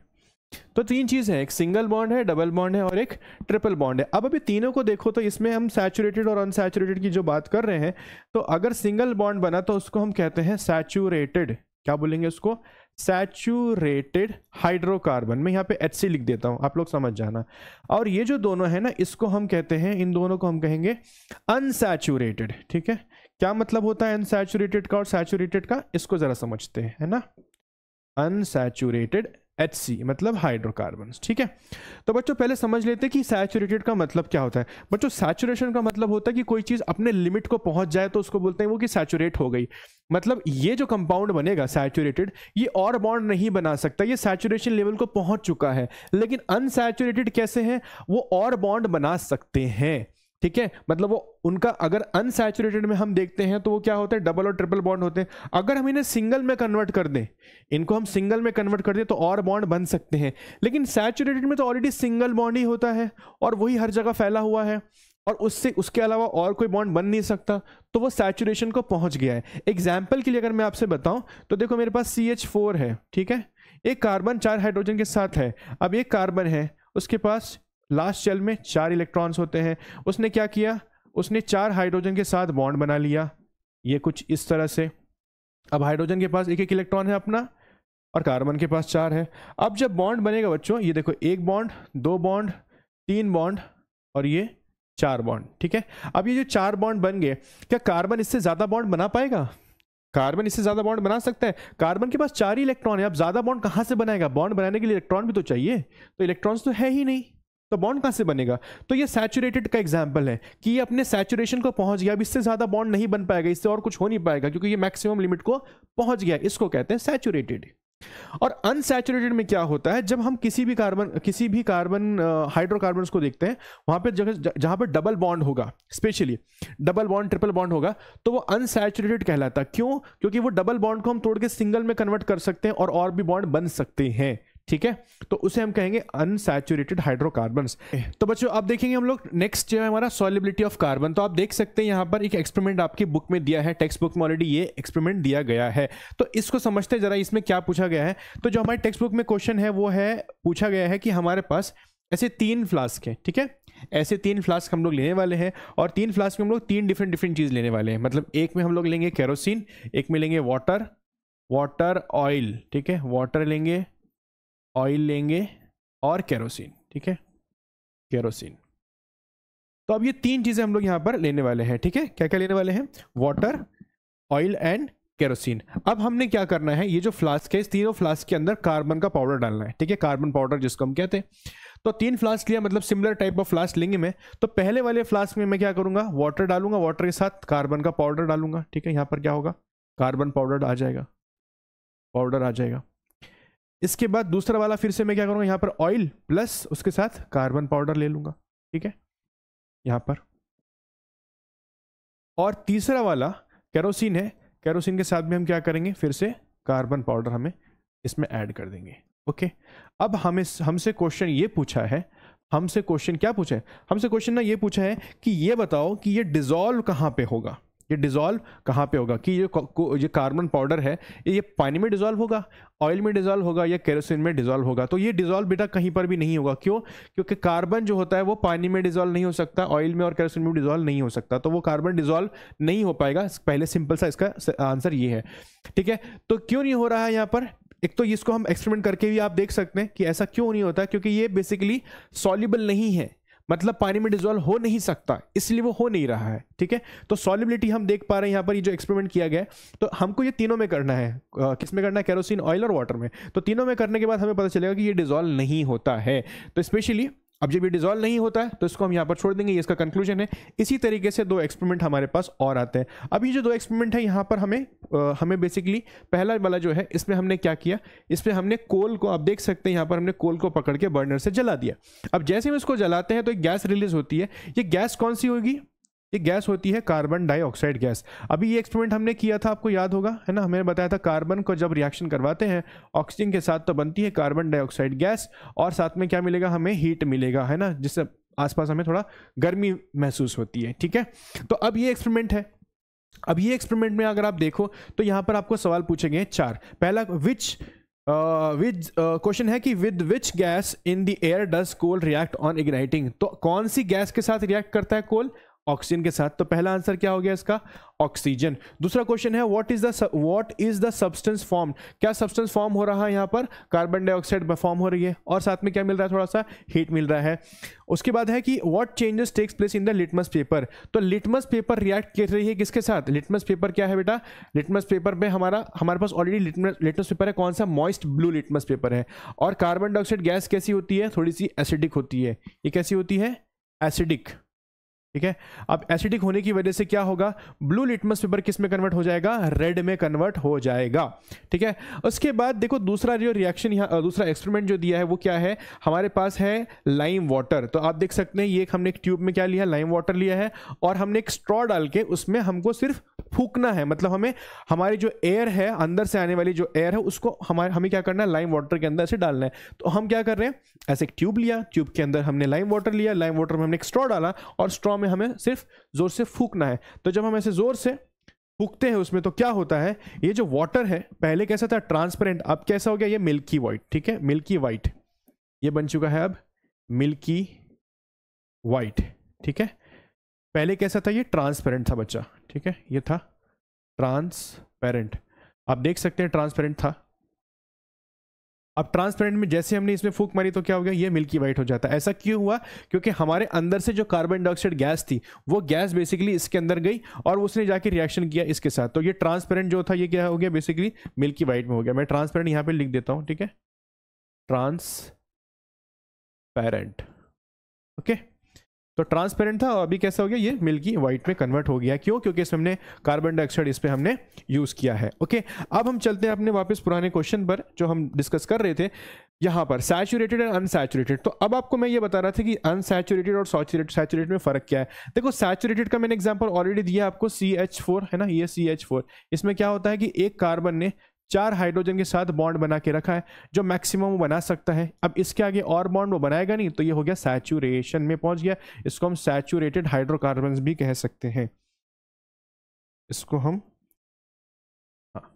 तो तीन चीज़ है एक सिंगल बॉन्ड है डबल बॉन्ड है और एक ट्रिपल बॉन्ड है अब अभी तीनों को देखो तो इसमें हम सैचुरेटेड और अनसेचुरेटेड की जो बात कर रहे हैं तो अगर सिंगल बॉन्ड बना तो उसको हम कहते हैं सैचुरेटेड क्या बोलेंगे उसको सैचुरेटेड हाइड्रोकार्बन मैं यहाँ पे एच लिख देता हूँ आप लोग समझ जाना और ये जो दोनों है ना इसको हम कहते हैं इन दोनों को हम कहेंगे अनसेचुरेटेड ठीक है क्या मतलब होता है अनसेचुरेटेड का और सैचुरेटेड का इसको ज़रा समझते हैं है ना अनसैचुरेटेड एच सी मतलब हाइड्रोकार्बन ठीक है तो बच्चों पहले समझ लेते हैं कि सैचुरेटेड का मतलब क्या होता है बच्चों सैचुरेशन का मतलब होता है कि कोई चीज़ अपने लिमिट को पहुंच जाए तो उसको बोलते हैं वो कि सैचुरेट हो गई मतलब ये जो कंपाउंड बनेगा सैचुरेटेड ये और बॉन्ड नहीं बना सकता ये सैचुरेशन लेवल को पहुंच चुका है लेकिन अनसैचुरेटेड कैसे हैं वो और बॉन्ड बना सकते हैं ठीक है मतलब वो उनका अगर अनसेचुरेटेड में हम देखते हैं तो वो क्या होते हैं डबल और ट्रिपल बॉन्ड होते हैं अगर हम इन्हें सिंगल में कन्वर्ट कर दें इनको हम सिंगल में कन्वर्ट कर दें तो और बॉन्ड बन सकते हैं लेकिन सैचुरेटेड में तो ऑलरेडी सिंगल बॉन्ड ही होता है और वही हर जगह फैला हुआ है और उससे उसके अलावा और कोई बॉन्ड बन नहीं सकता तो वो सैचुरेशन को पहुंच गया है एग्जाम्पल के लिए अगर मैं आपसे बताऊं तो देखो मेरे पास सी एच फोर है ठीक है एक कार्बन चार हाइड्रोजन के साथ है अब एक कार्बन है उसके पास लास्ट शेल में चार इलेक्ट्रॉन्स होते हैं उसने क्या किया उसने चार हाइड्रोजन के साथ बॉन्ड बना लिया ये कुछ इस तरह से अब हाइड्रोजन के पास एक एक इलेक्ट्रॉन है अपना और कार्बन के पास चार है अब जब बॉन्ड बनेगा बच्चों ये देखो एक बॉन्ड दो बॉन्ड तीन बॉन्ड और ये चार बॉन्ड ठीक है अब ये जो चार बॉन्ड बन गए क्या कार्बन इससे ज़्यादा बॉन्ड बना पाएगा कार्बन इससे ज़्यादा बॉन्ड बना सकता है कार्बन के पास चार ही इलेक्ट्रॉन है अब ज़्यादा बॉन्ड कहाँ से बनाएगा बॉन्ड बनाने के लिए इलेक्ट्रॉन भी तो चाहिए तो इलेक्ट्रॉन्स तो है ही नहीं तो बॉन्ड कहाँ से बनेगा तो ये सैचुरेटेड का एग्जाम्पल है कि ये अपने सैचुरेशन को पहुंच गया अब इससे ज़्यादा बॉन्ड नहीं बन पाएगा इससे और कुछ हो नहीं पाएगा क्योंकि ये मैक्सिमम लिमिट को पहुंच गया इसको कहते हैं सैचुरेटेड और अनसेचुरेटेड में क्या होता है जब हम किसी भी कार्बन किसी भी कार्बन हाइड्रोकार्बन को देखते हैं वहां पर जगह जहां पर डबल बॉन्ड होगा specially double bond triple bond होगा तो वो अनसेचुरेटेड कहलाता क्यों क्योंकि वो डबल बॉन्ड को हम तोड़ के सिंगल में कन्वर्ट कर सकते हैं और और भी बॉन्ड बन सकते हैं ठीक है तो उसे हम कहेंगे अनसैचुरेटेड हाइड्रोकार्बन तो बच्चों आप देखेंगे हम लोग नेक्स्ट जो है हमारा सॉलिबिलिटी ऑफ कार्बन तो आप देख सकते हैं यहाँ पर एक एक्सपेरिमेंट आपकी बुक में दिया है टेक्स्ट बुक में ऑलरेडी ये एक्सपेरिमेंट दिया गया है तो इसको समझते जरा इसमें क्या पूछा गया है तो जो हमारे टेक्स्ट बुक में क्वेश्चन है वो है पूछा गया है कि हमारे पास ऐसे तीन फ्लास्क हैं ठीक है ऐसे तीन फ्लास्क हम लोग लेने वाले हैं और तीन फ्लास्क में हम लोग तीन डिफरेंट डिफरेंट चीज़ लेने वाले हैं मतलब एक में हम लोग लेंगे केरोसिन एक में लेंगे वाटर वाटर ऑयल ठीक है वाटर लेंगे ऑयल लेंगे और केरोसिन ठीक है केरोसिन तो अब ये तीन चीज़ें हम लोग यहाँ पर लेने वाले हैं ठीक है क्या क्या लेने वाले हैं वाटर ऑयल एंड केरोसिन अब हमने क्या करना है ये जो फ्लास्क है इस तीनों फ्लास्क के अंदर कार्बन का पाउडर डालना है ठीक है कार्बन पाउडर जिसको हम कहते हैं तो तीन फ्लास्क लिया मतलब सिमिलर टाइप ऑफ फ्लास्क लेंगे मैं तो पहले वाले फ्लास्क में मैं क्या करूंगा वाटर डालूंगा वाटर के साथ कार्बन का पाउडर डालूंगा ठीक है यहाँ पर क्या होगा कार्बन पाउडर आ जाएगा पाउडर आ जाएगा इसके बाद दूसरा वाला फिर से मैं क्या करूँगा यहाँ पर ऑयल प्लस उसके साथ कार्बन पाउडर ले लूँगा ठीक है यहाँ पर और तीसरा वाला कैरोसिन है कैरोसिन के साथ में हम क्या करेंगे फिर से कार्बन पाउडर हमें इसमें ऐड कर देंगे ओके अब हमें हमसे क्वेश्चन ये पूछा है हमसे क्वेश्चन क्या पूछा है हमसे क्वेश्चन ना ये पूछा है कि ये बताओ कि ये डिजोल्व कहाँ पे होगा ये डिज़ोल्व कहाँ पे होगा कि ये ये कार्बन पाउडर है ये पानी में डिजोल्व होगा ऑयल में डिजोल्व होगा या केरोसिन में डिजोल्व होगा तो ये डिजोल्व बेटा कहीं पर भी नहीं होगा क्यों क्योंकि कार्बन जो होता है वो पानी में डिजोल्व नहीं हो सकता ऑयल में और केरोसिन में डिजोल्व नहीं हो सकता तो वो कार्बन डिजॉल्व नहीं हो पाएगा पहले सिंपल सा इसका आंसर ये है ठीक है तो क्यों नहीं हो रहा है यहाँ पर एक तो इसको हम एक्सपेरिमेंट करके भी आप देख सकते हैं कि ऐसा क्यों नहीं होता क्योंकि ये बेसिकली सॉल्यूबल नहीं है मतलब पानी में डिजोल्व हो नहीं सकता इसलिए वो हो नहीं रहा है ठीक है तो सॉलिबिलिटी हम देख पा रहे हैं यहाँ पर ये जो एक्सपेरिमेंट किया गया है तो हमको ये तीनों में करना है किस में करना है कैरोसिन ऑयल और वाटर में तो तीनों में करने के बाद हमें पता चलेगा कि ये डिजोल्व नहीं होता है तो स्पेशली अब जब ये डिज़ोल्व नहीं होता है तो इसको हम यहाँ पर छोड़ देंगे ये इसका कंक्लूजन है इसी तरीके से दो एक्सपेरिमेंट हमारे पास और आते हैं अब ये जो दो एक्सपेरिमेंट है यहाँ पर हमें आ, हमें बेसिकली पहला वाला जो है इसमें हमने क्या किया इसमें हमने कोल को आप देख सकते हैं यहाँ पर हमने कोल को पकड़ के बर्नर से जला दिया अब जैसे हम इसको जलाते हैं तो एक गैस रिलीज होती है ये गैस कौन सी होगी एक गैस होती है कार्बन डाइऑक्साइड गैस अभी ये एक्सपेरिमेंट हमने किया था आपको याद होगा है ना हमने बताया था कार्बन को जब रिएक्शन करवाते हैं ऑक्सीजन के साथ तो बनती है कार्बन डाइऑक्साइड गैस और साथ में क्या मिलेगा हमें हीट मिलेगा है ना जिससे आसपास हमें थोड़ा गर्मी महसूस होती है ठीक है तो अब ये एक्सपेरिमेंट है अब ये एक्सपेरिमेंट में अगर आप देखो तो यहाँ पर आपको सवाल पूछे गए चार पहला विच विद क्वेश्चन है कि with which gas in the air does coal react on igniting तो कौन सी गैस के साथ रिएक्ट करता है कोल ऑक्सीजन के साथ तो पहला आंसर क्या हो गया इसका ऑक्सीजन दूसरा क्वेश्चन है what is the what is the substance form क्या सब्सटेंस फॉर्म हो रहा है यहाँ पर कार्बन डाइऑक्साइड फॉर्म हो रही है और साथ में क्या मिल रहा है थोड़ा सा हीट मिल रहा है उसके बाद है कि what changes takes place in the litmus paper तो लिटमस पेपर रिएक्ट कर रही है किसके साथ लिटमस पेपर क्या है बेटा लिटमस पेपर में हमारा हमारे पास ऑलरेडी लिटमस पेपर है कौन सा मॉइस्ट ब्लू लिटमस पेपर है और कार्बन डाइऑक्साइड गैस कैसी होती है थोड़ी सी एसिडिक होती है ये कैसी होती है एसिडिक ठीक है अब एसिडिक होने की वजह से क्या होगा ब्लू लिटमस पेपर किस में कन्वर्ट हो जाएगा रेड में कन्वर्ट हो जाएगा ठीक है उसके बाद देखो दूसरा जो रिएक्शन यहाँ दूसरा एक्सपेरिमेंट जो दिया है वो क्या है हमारे पास है लाइम वाटर तो आप देख सकते हैं ये हमने एक ट्यूब में क्या लिया लाइम वाटर लिया है और हमने एक स्ट्रॉ डाल के उसमें हमको सिर्फ फूकना है मतलब हमें हमारी जो एयर है अंदर से आने वाली जो एयर है उसको हमारे हमें क्या करना है लाइम वाटर के अंदर से डालना है तो हम क्या कर रहे हैं ऐसे एक ट्यूब लिया ट्यूब के अंदर हमने लाइम वाटर लिया लाइम वाटर में हमने एक स्ट्रॉ डाला और स्ट्रॉ में हमें सिर्फ जोर से फूकना है तो जब हम ऐसे जोर से फूकते हैं उसमें तो क्या होता है ये जो वाटर है पहले कैसा था ट्रांसपेरेंट अब कैसा हो गया ये मिल्की वाइट ठीक है मिल्की वाइट ये बन चुका है अब मिल्की वाइट ठीक है पहले कैसा था ये ट्रांसपेरेंट था बच्चा ठीक है ये था ट्रांसपेरेंट आप देख सकते हैं ट्रांसपेरेंट था अब ट्रांसपेरेंट में जैसे हमने इसमें फूक मारी तो क्या हो गया ये मिल्की वाइट हो जाता है ऐसा क्यों हुआ क्योंकि हमारे अंदर से जो कार्बन डाइऑक्साइड गैस थी वो गैस बेसिकली इसके अंदर गई और उसने जाके रिएक्शन किया इसके साथ तो ये ट्रांसपेरेंट जो था ये क्या हो गया बेसिकली मिल्की वाइट में हो गया मैं ट्रांसपेरेंट यहाँ पर लिख देता हूँ ठीक है ट्रांसपेरेंट ओके okay? तो ट्रांसपेरेंट था और अभी कैसा हो गया ये मिल्की व्हाइट में कन्वर्ट हो गया क्यों क्योंकि इसमें हमने कार्बन डाइऑक्साइड इस पर हमने यूज़ किया है ओके अब हम चलते हैं अपने वापस पुराने क्वेश्चन पर जो हम डिस्कस कर रहे थे यहाँ पर सैचुरेटेड एंड अनसैचुरेटेड तो अब आपको मैं ये बता रहा था कि अनसैचुरेटेड और सैचुरेटेड सैचुरेटेड में फ़र्क क्या है देखो सैचुरेटेड का मैंने एग्जांपल ऑलरेडी दिया आपको सी एच फोर है ना ये सी एच फोर इसमें क्या होता है कि एक कार्बन ने चार हाइड्रोजन के साथ बॉन्ड बना के रखा है जो मैक्सिमम वो बना सकता है अब इसके आगे और बॉन्ड वो बनाएगा नहीं तो ये हो गया सैचुरेशन में पहुंच गया इसको हम सैचुरेटेड हाइड्रोकार्बन भी कह सकते हैं इसको हम हाँ,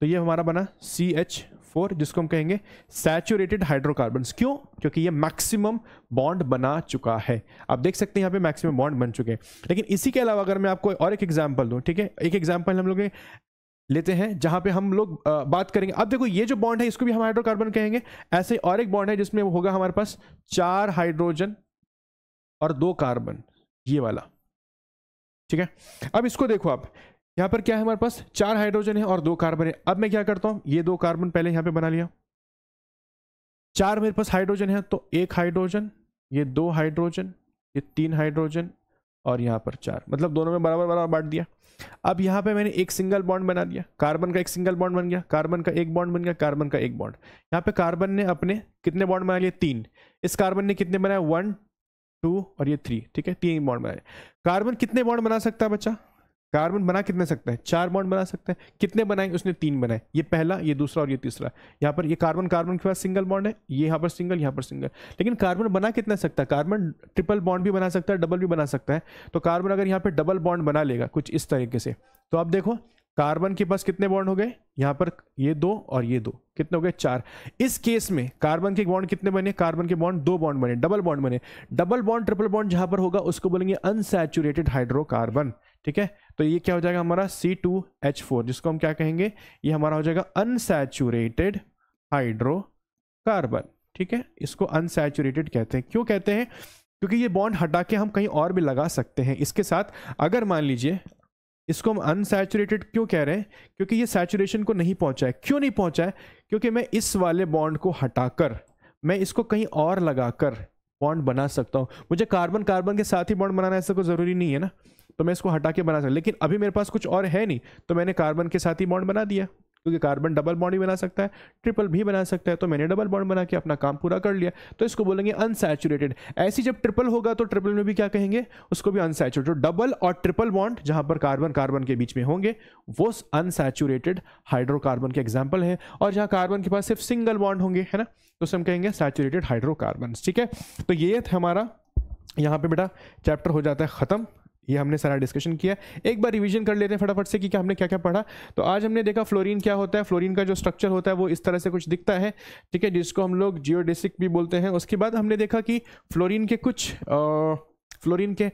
तो ये हमारा बना सी एच फोर जिसको हम कहेंगे सैचुरेटेड हाइड्रोकार्बन क्यों क्योंकि ये मैक्सिमम बॉन्ड बना चुका है आप देख सकते हैं यहाँ पे मैक्सिमम बॉन्ड बन चुके हैं लेकिन इसी के अलावा अगर मैं आपको और एक एग्जाम्पल दूँ ठीक है एक एग्जाम्पल हम लोग लेते हैं जहां पे हम लोग बात करेंगे अब देखो ये जो बॉन्ड है इसको भी हम हाइड्रोकार्बन कहेंगे ऐसे और एक बॉन्ड है जिसमें होगा हमारे पास चार हाइड्रोजन और दो कार्बन ये वाला ठीक है अब इसको देखो आप यहां पर क्या है हमारे पास चार हाइड्रोजन है और दो कार्बन है अब मैं क्या करता हूं ये दो कार्बन पहले यहां पर बना लिया चार मेरे पास हाइड्रोजन है तो एक हाइड्रोजन ये दो हाइड्रोजन ये तीन हाइड्रोजन और यहां पर चार मतलब दोनों में बराबर बराबर बांट दिया अब यहाँ पे मैंने एक सिंगल बॉन्ड बना दिया कार्बन का एक सिंगल बॉन्ड बन गया कार्बन का एक बॉन्ड बन गया कार्बन का एक बॉन्ड यहाँ पे कार्बन ने अपने कितने बॉन्ड बना लिए तीन इस कार्बन ने कितने बनाए वन टू और ये थ्री ठीक है तीन बॉन्ड बनाए कार्बन कितने बॉन्ड बना सकता है बच्चा कार्बन बना कितने सकता है चार बॉन्ड बना सकते हैं कितने बनाए उसने तीन बनाए ये पहला ये दूसरा और ये तीसरा यहाँ पर ये कार्बन कार्बन के पास सिंगल बॉन्ड है ये यहाँ पर सिंगल यहाँ पर सिंगल लेकिन कार्बन बना कितना सकता है कार्बन ट्रिपल बॉन्ड भी बना सकता है डबल भी बना सकता है तो कार्बन अगर यहाँ पर डबल बॉन्ड बना लेगा कुछ इस तरीके से तो आप देखो कार्बन के पास कितने बॉन्ड हो गए यहां पर ये दो और ये दो कितने हो गए चार इस केस में कार्बन के बॉन्ड कितने बने कार्बन के बॉन्ड दो बॉन्ड बने डबल बॉन्ड बने डबल बॉन्ड ट्रिपल बॉन्ड जहां पर होगा उसको बोलेंगे अनसेचुरेटेड हाइड्रोकार्बन ठीक है तो ये क्या हो जाएगा हमारा सी टू एच फोर जिसको हम क्या कहेंगे ये हमारा हो जाएगा अनसेचुरेटेड हाइड्रोकार्बन ठीक है इसको अनसेचुरेटेड कहते हैं क्यों कहते हैं क्योंकि ये बॉन्ड हटा के हम कहीं और भी लगा सकते हैं इसके साथ अगर मान लीजिए इसको हम अनसेचुरेटेड क्यों कह रहे हैं क्योंकि ये सैचुरेशन को नहीं पहुंचा है क्यों नहीं पहुंचा है क्योंकि मैं इस वाले बॉन्ड को हटाकर मैं इसको कहीं और लगाकर बॉन्ड बना सकता हूँ मुझे कार्बन कार्बन के साथ ही बॉन्ड बनाना ऐसा कोई ज़रूरी नहीं है ना तो मैं इसको हटा के बना सकता लेकिन अभी मेरे पास कुछ और है नहीं तो मैंने कार्बन के साथ ही बॉन्ड बना दिया क्योंकि कार्बन डबल बॉन्ड भी बना सकता है ट्रिपल भी बना सकता है तो मैंने डबल बॉन्ड बना के अपना काम पूरा कर लिया तो इसको बोलेंगे अनसेचुरेटेड ऐसी जब ट्रिपल होगा तो ट्रिपल में भी क्या कहेंगे उसको भी अनसैचुरेटेड डबल और ट्रिपल बॉन्ड जहां पर कार्बन कार्बन के बीच में होंगे वो अनसैचुरेटेड हाइड्रोकार्बन के एग्जाम्पल है और जहां कार्बन के पास सिर्फ सिंगल बॉन्ड होंगे है ना तो हम कहेंगे सैचुरेटेड हाइड्रोकार्बन ठीक है तो ये हमारा यहाँ पे बेटा चैप्टर हो जाता है ख़त्म ये हमने सारा डिस्कशन किया एक बार रिवीजन कर लेते हैं फटाफट से कि क्या हमने क्या क्या पढ़ा तो आज हमने देखा फ्लोरीन क्या होता है फ्लोरीन का जो स्ट्रक्चर होता है वो इस तरह से कुछ दिखता है ठीक है जिसको हम लोग जियोडेसिक भी बोलते हैं उसके बाद हमने देखा कि फ्लोरीन के कुछ फ्लोरिन फ्लोरीन के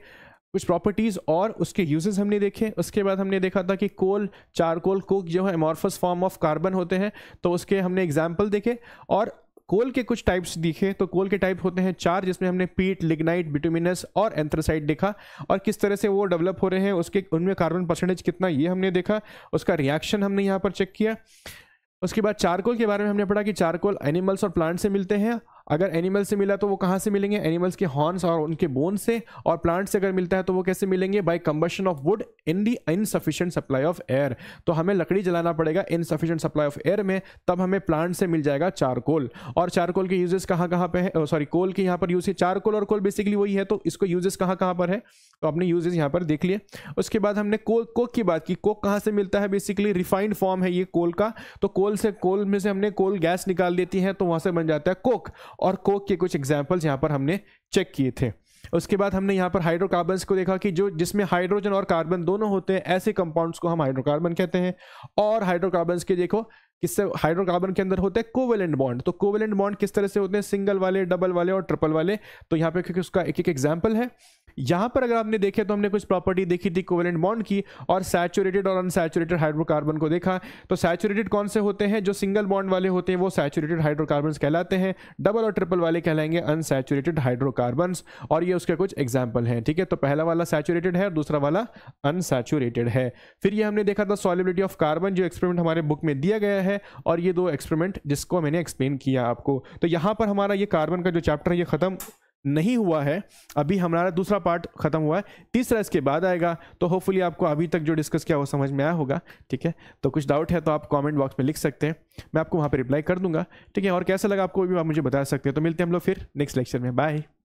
कुछ प्रॉपर्टीज़ और उसके यूजेस हमने देखे उसके बाद हमने देखा था कि कोल चारकोल कोक जो है एमॉर्फस फॉर्म ऑफ कार्बन होते हैं तो उसके हमने एग्जाम्पल देखे और कोल के कुछ टाइप्स दिखे तो कोल के टाइप होते हैं चार जिसमें हमने पीट लिग्नाइट बिटुमिनस और एंथ्रोसाइट देखा और किस तरह से वो डेवलप हो रहे हैं उसके उनमें कार्बन परसेंटेज कितना ये हमने देखा उसका रिएक्शन हमने यहाँ पर चेक किया उसके बाद चारकोल के बारे में हमने पढ़ा कि चारकोल एनिमल्स और प्लांट से मिलते हैं अगर एनिमल से मिला तो वो कहाँ से मिलेंगे एनिमल्स के हॉर्न्स और उनके बोन से और प्लांट से अगर मिलता है तो वो कैसे मिलेंगे by combustion of wood in the insufficient supply of air तो हमें लकड़ी जलाना पड़ेगा इनसफिशियंट सप्लाई ऑफ एयर में तब हमें प्लांट से मिल जाएगा चारकोल और चारकोल के यूजेस कहाँ कहाँ पे है सॉरी कोल के यहाँ पर यूज है चारकोल और कोल बेसिकली वही है तो इसको यूजेस कहाँ कहाँ पर है तो आपने यूजेस यहाँ पर देख लिए उसके बाद हमने कोल कोक की बात की कोक कहाँ से मिलता है बेसिकली रिफाइंड फॉर्म है ये कोल का तो कोल से कोल में से हमने कोल गैस निकाल देती है तो वहाँ से बन जाता है कोक और कोक के कुछ एग्जाम्पल्स यहाँ पर हमने चेक किए थे उसके बाद हमने यहाँ पर हाइड्रोकार्बन को देखा कि जो जिसमें हाइड्रोजन और कार्बन दोनों होते हैं ऐसे कंपाउंड्स को हम हाइड्रोकार्बन कहते हैं और हाइड्रोकार्बन के देखो किससे हाइड्रोकार्बन के अंदर होता है कोवेलेंट बॉन्ड तो कोवेलेंट बॉन्ड किस तरह से होते हैं सिंगल वाले डबल वाले और ट्रिपल वाले तो यहाँ पे क्योंकि उसका एक एक एग्जाम्पल है यहाँ पर अगर आपने देखे तो हमने कुछ प्रॉपर्टी देखी थी कोवेलेंट बॉन्ड की और सैचुरेटेड और अनसेचुरेटेड हाइड्रोकार्बन को देखा तो सैचुरेटेड कौन से होते हैं जो सिंगल बॉन्ड वाले होते हैं वो सैचुरेटेड हाइड्रोकार्बन कहलाते हैं डबल और ट्रिपल वाले कहलाएंगे अनसेचुरेटेड हाइड्रोकार्बन और ये उसके कुछ एग्जाम्पल हैं ठीक है तो पहला वाला सैचुरेटेड है और दूसरा वाला अनसेचुरेटेड है फिर ये हमने देखा था सॉलिबिलिटी ऑफ कार्बन जो एक्सपेरिमेंट हमारे बुक में दिया गया है है और ये दो एक्सपेरिमेंट जिसको मैंने एक्सप्लेन किया आपको तो यहाँ पर हमारा ये कार्बन का जो चैप्टर है ये ख़त्म नहीं हुआ है अभी हमारा दूसरा पार्ट ख़त्म हुआ है तीसरा इसके बाद आएगा तो होपफुली आपको अभी तक जो डिस्कस किया वो समझ में आया होगा ठीक है तो कुछ डाउट है तो आप कमेंट बॉक्स में लिख सकते हैं मैं आपको वहाँ पे रिप्लाई कर दूंगा ठीक है और कैसा लगा आपको भी आप मुझे बता सकते हैं तो मिलते हैं हम लोग फिर नेक्स्ट लेक्चर में बाय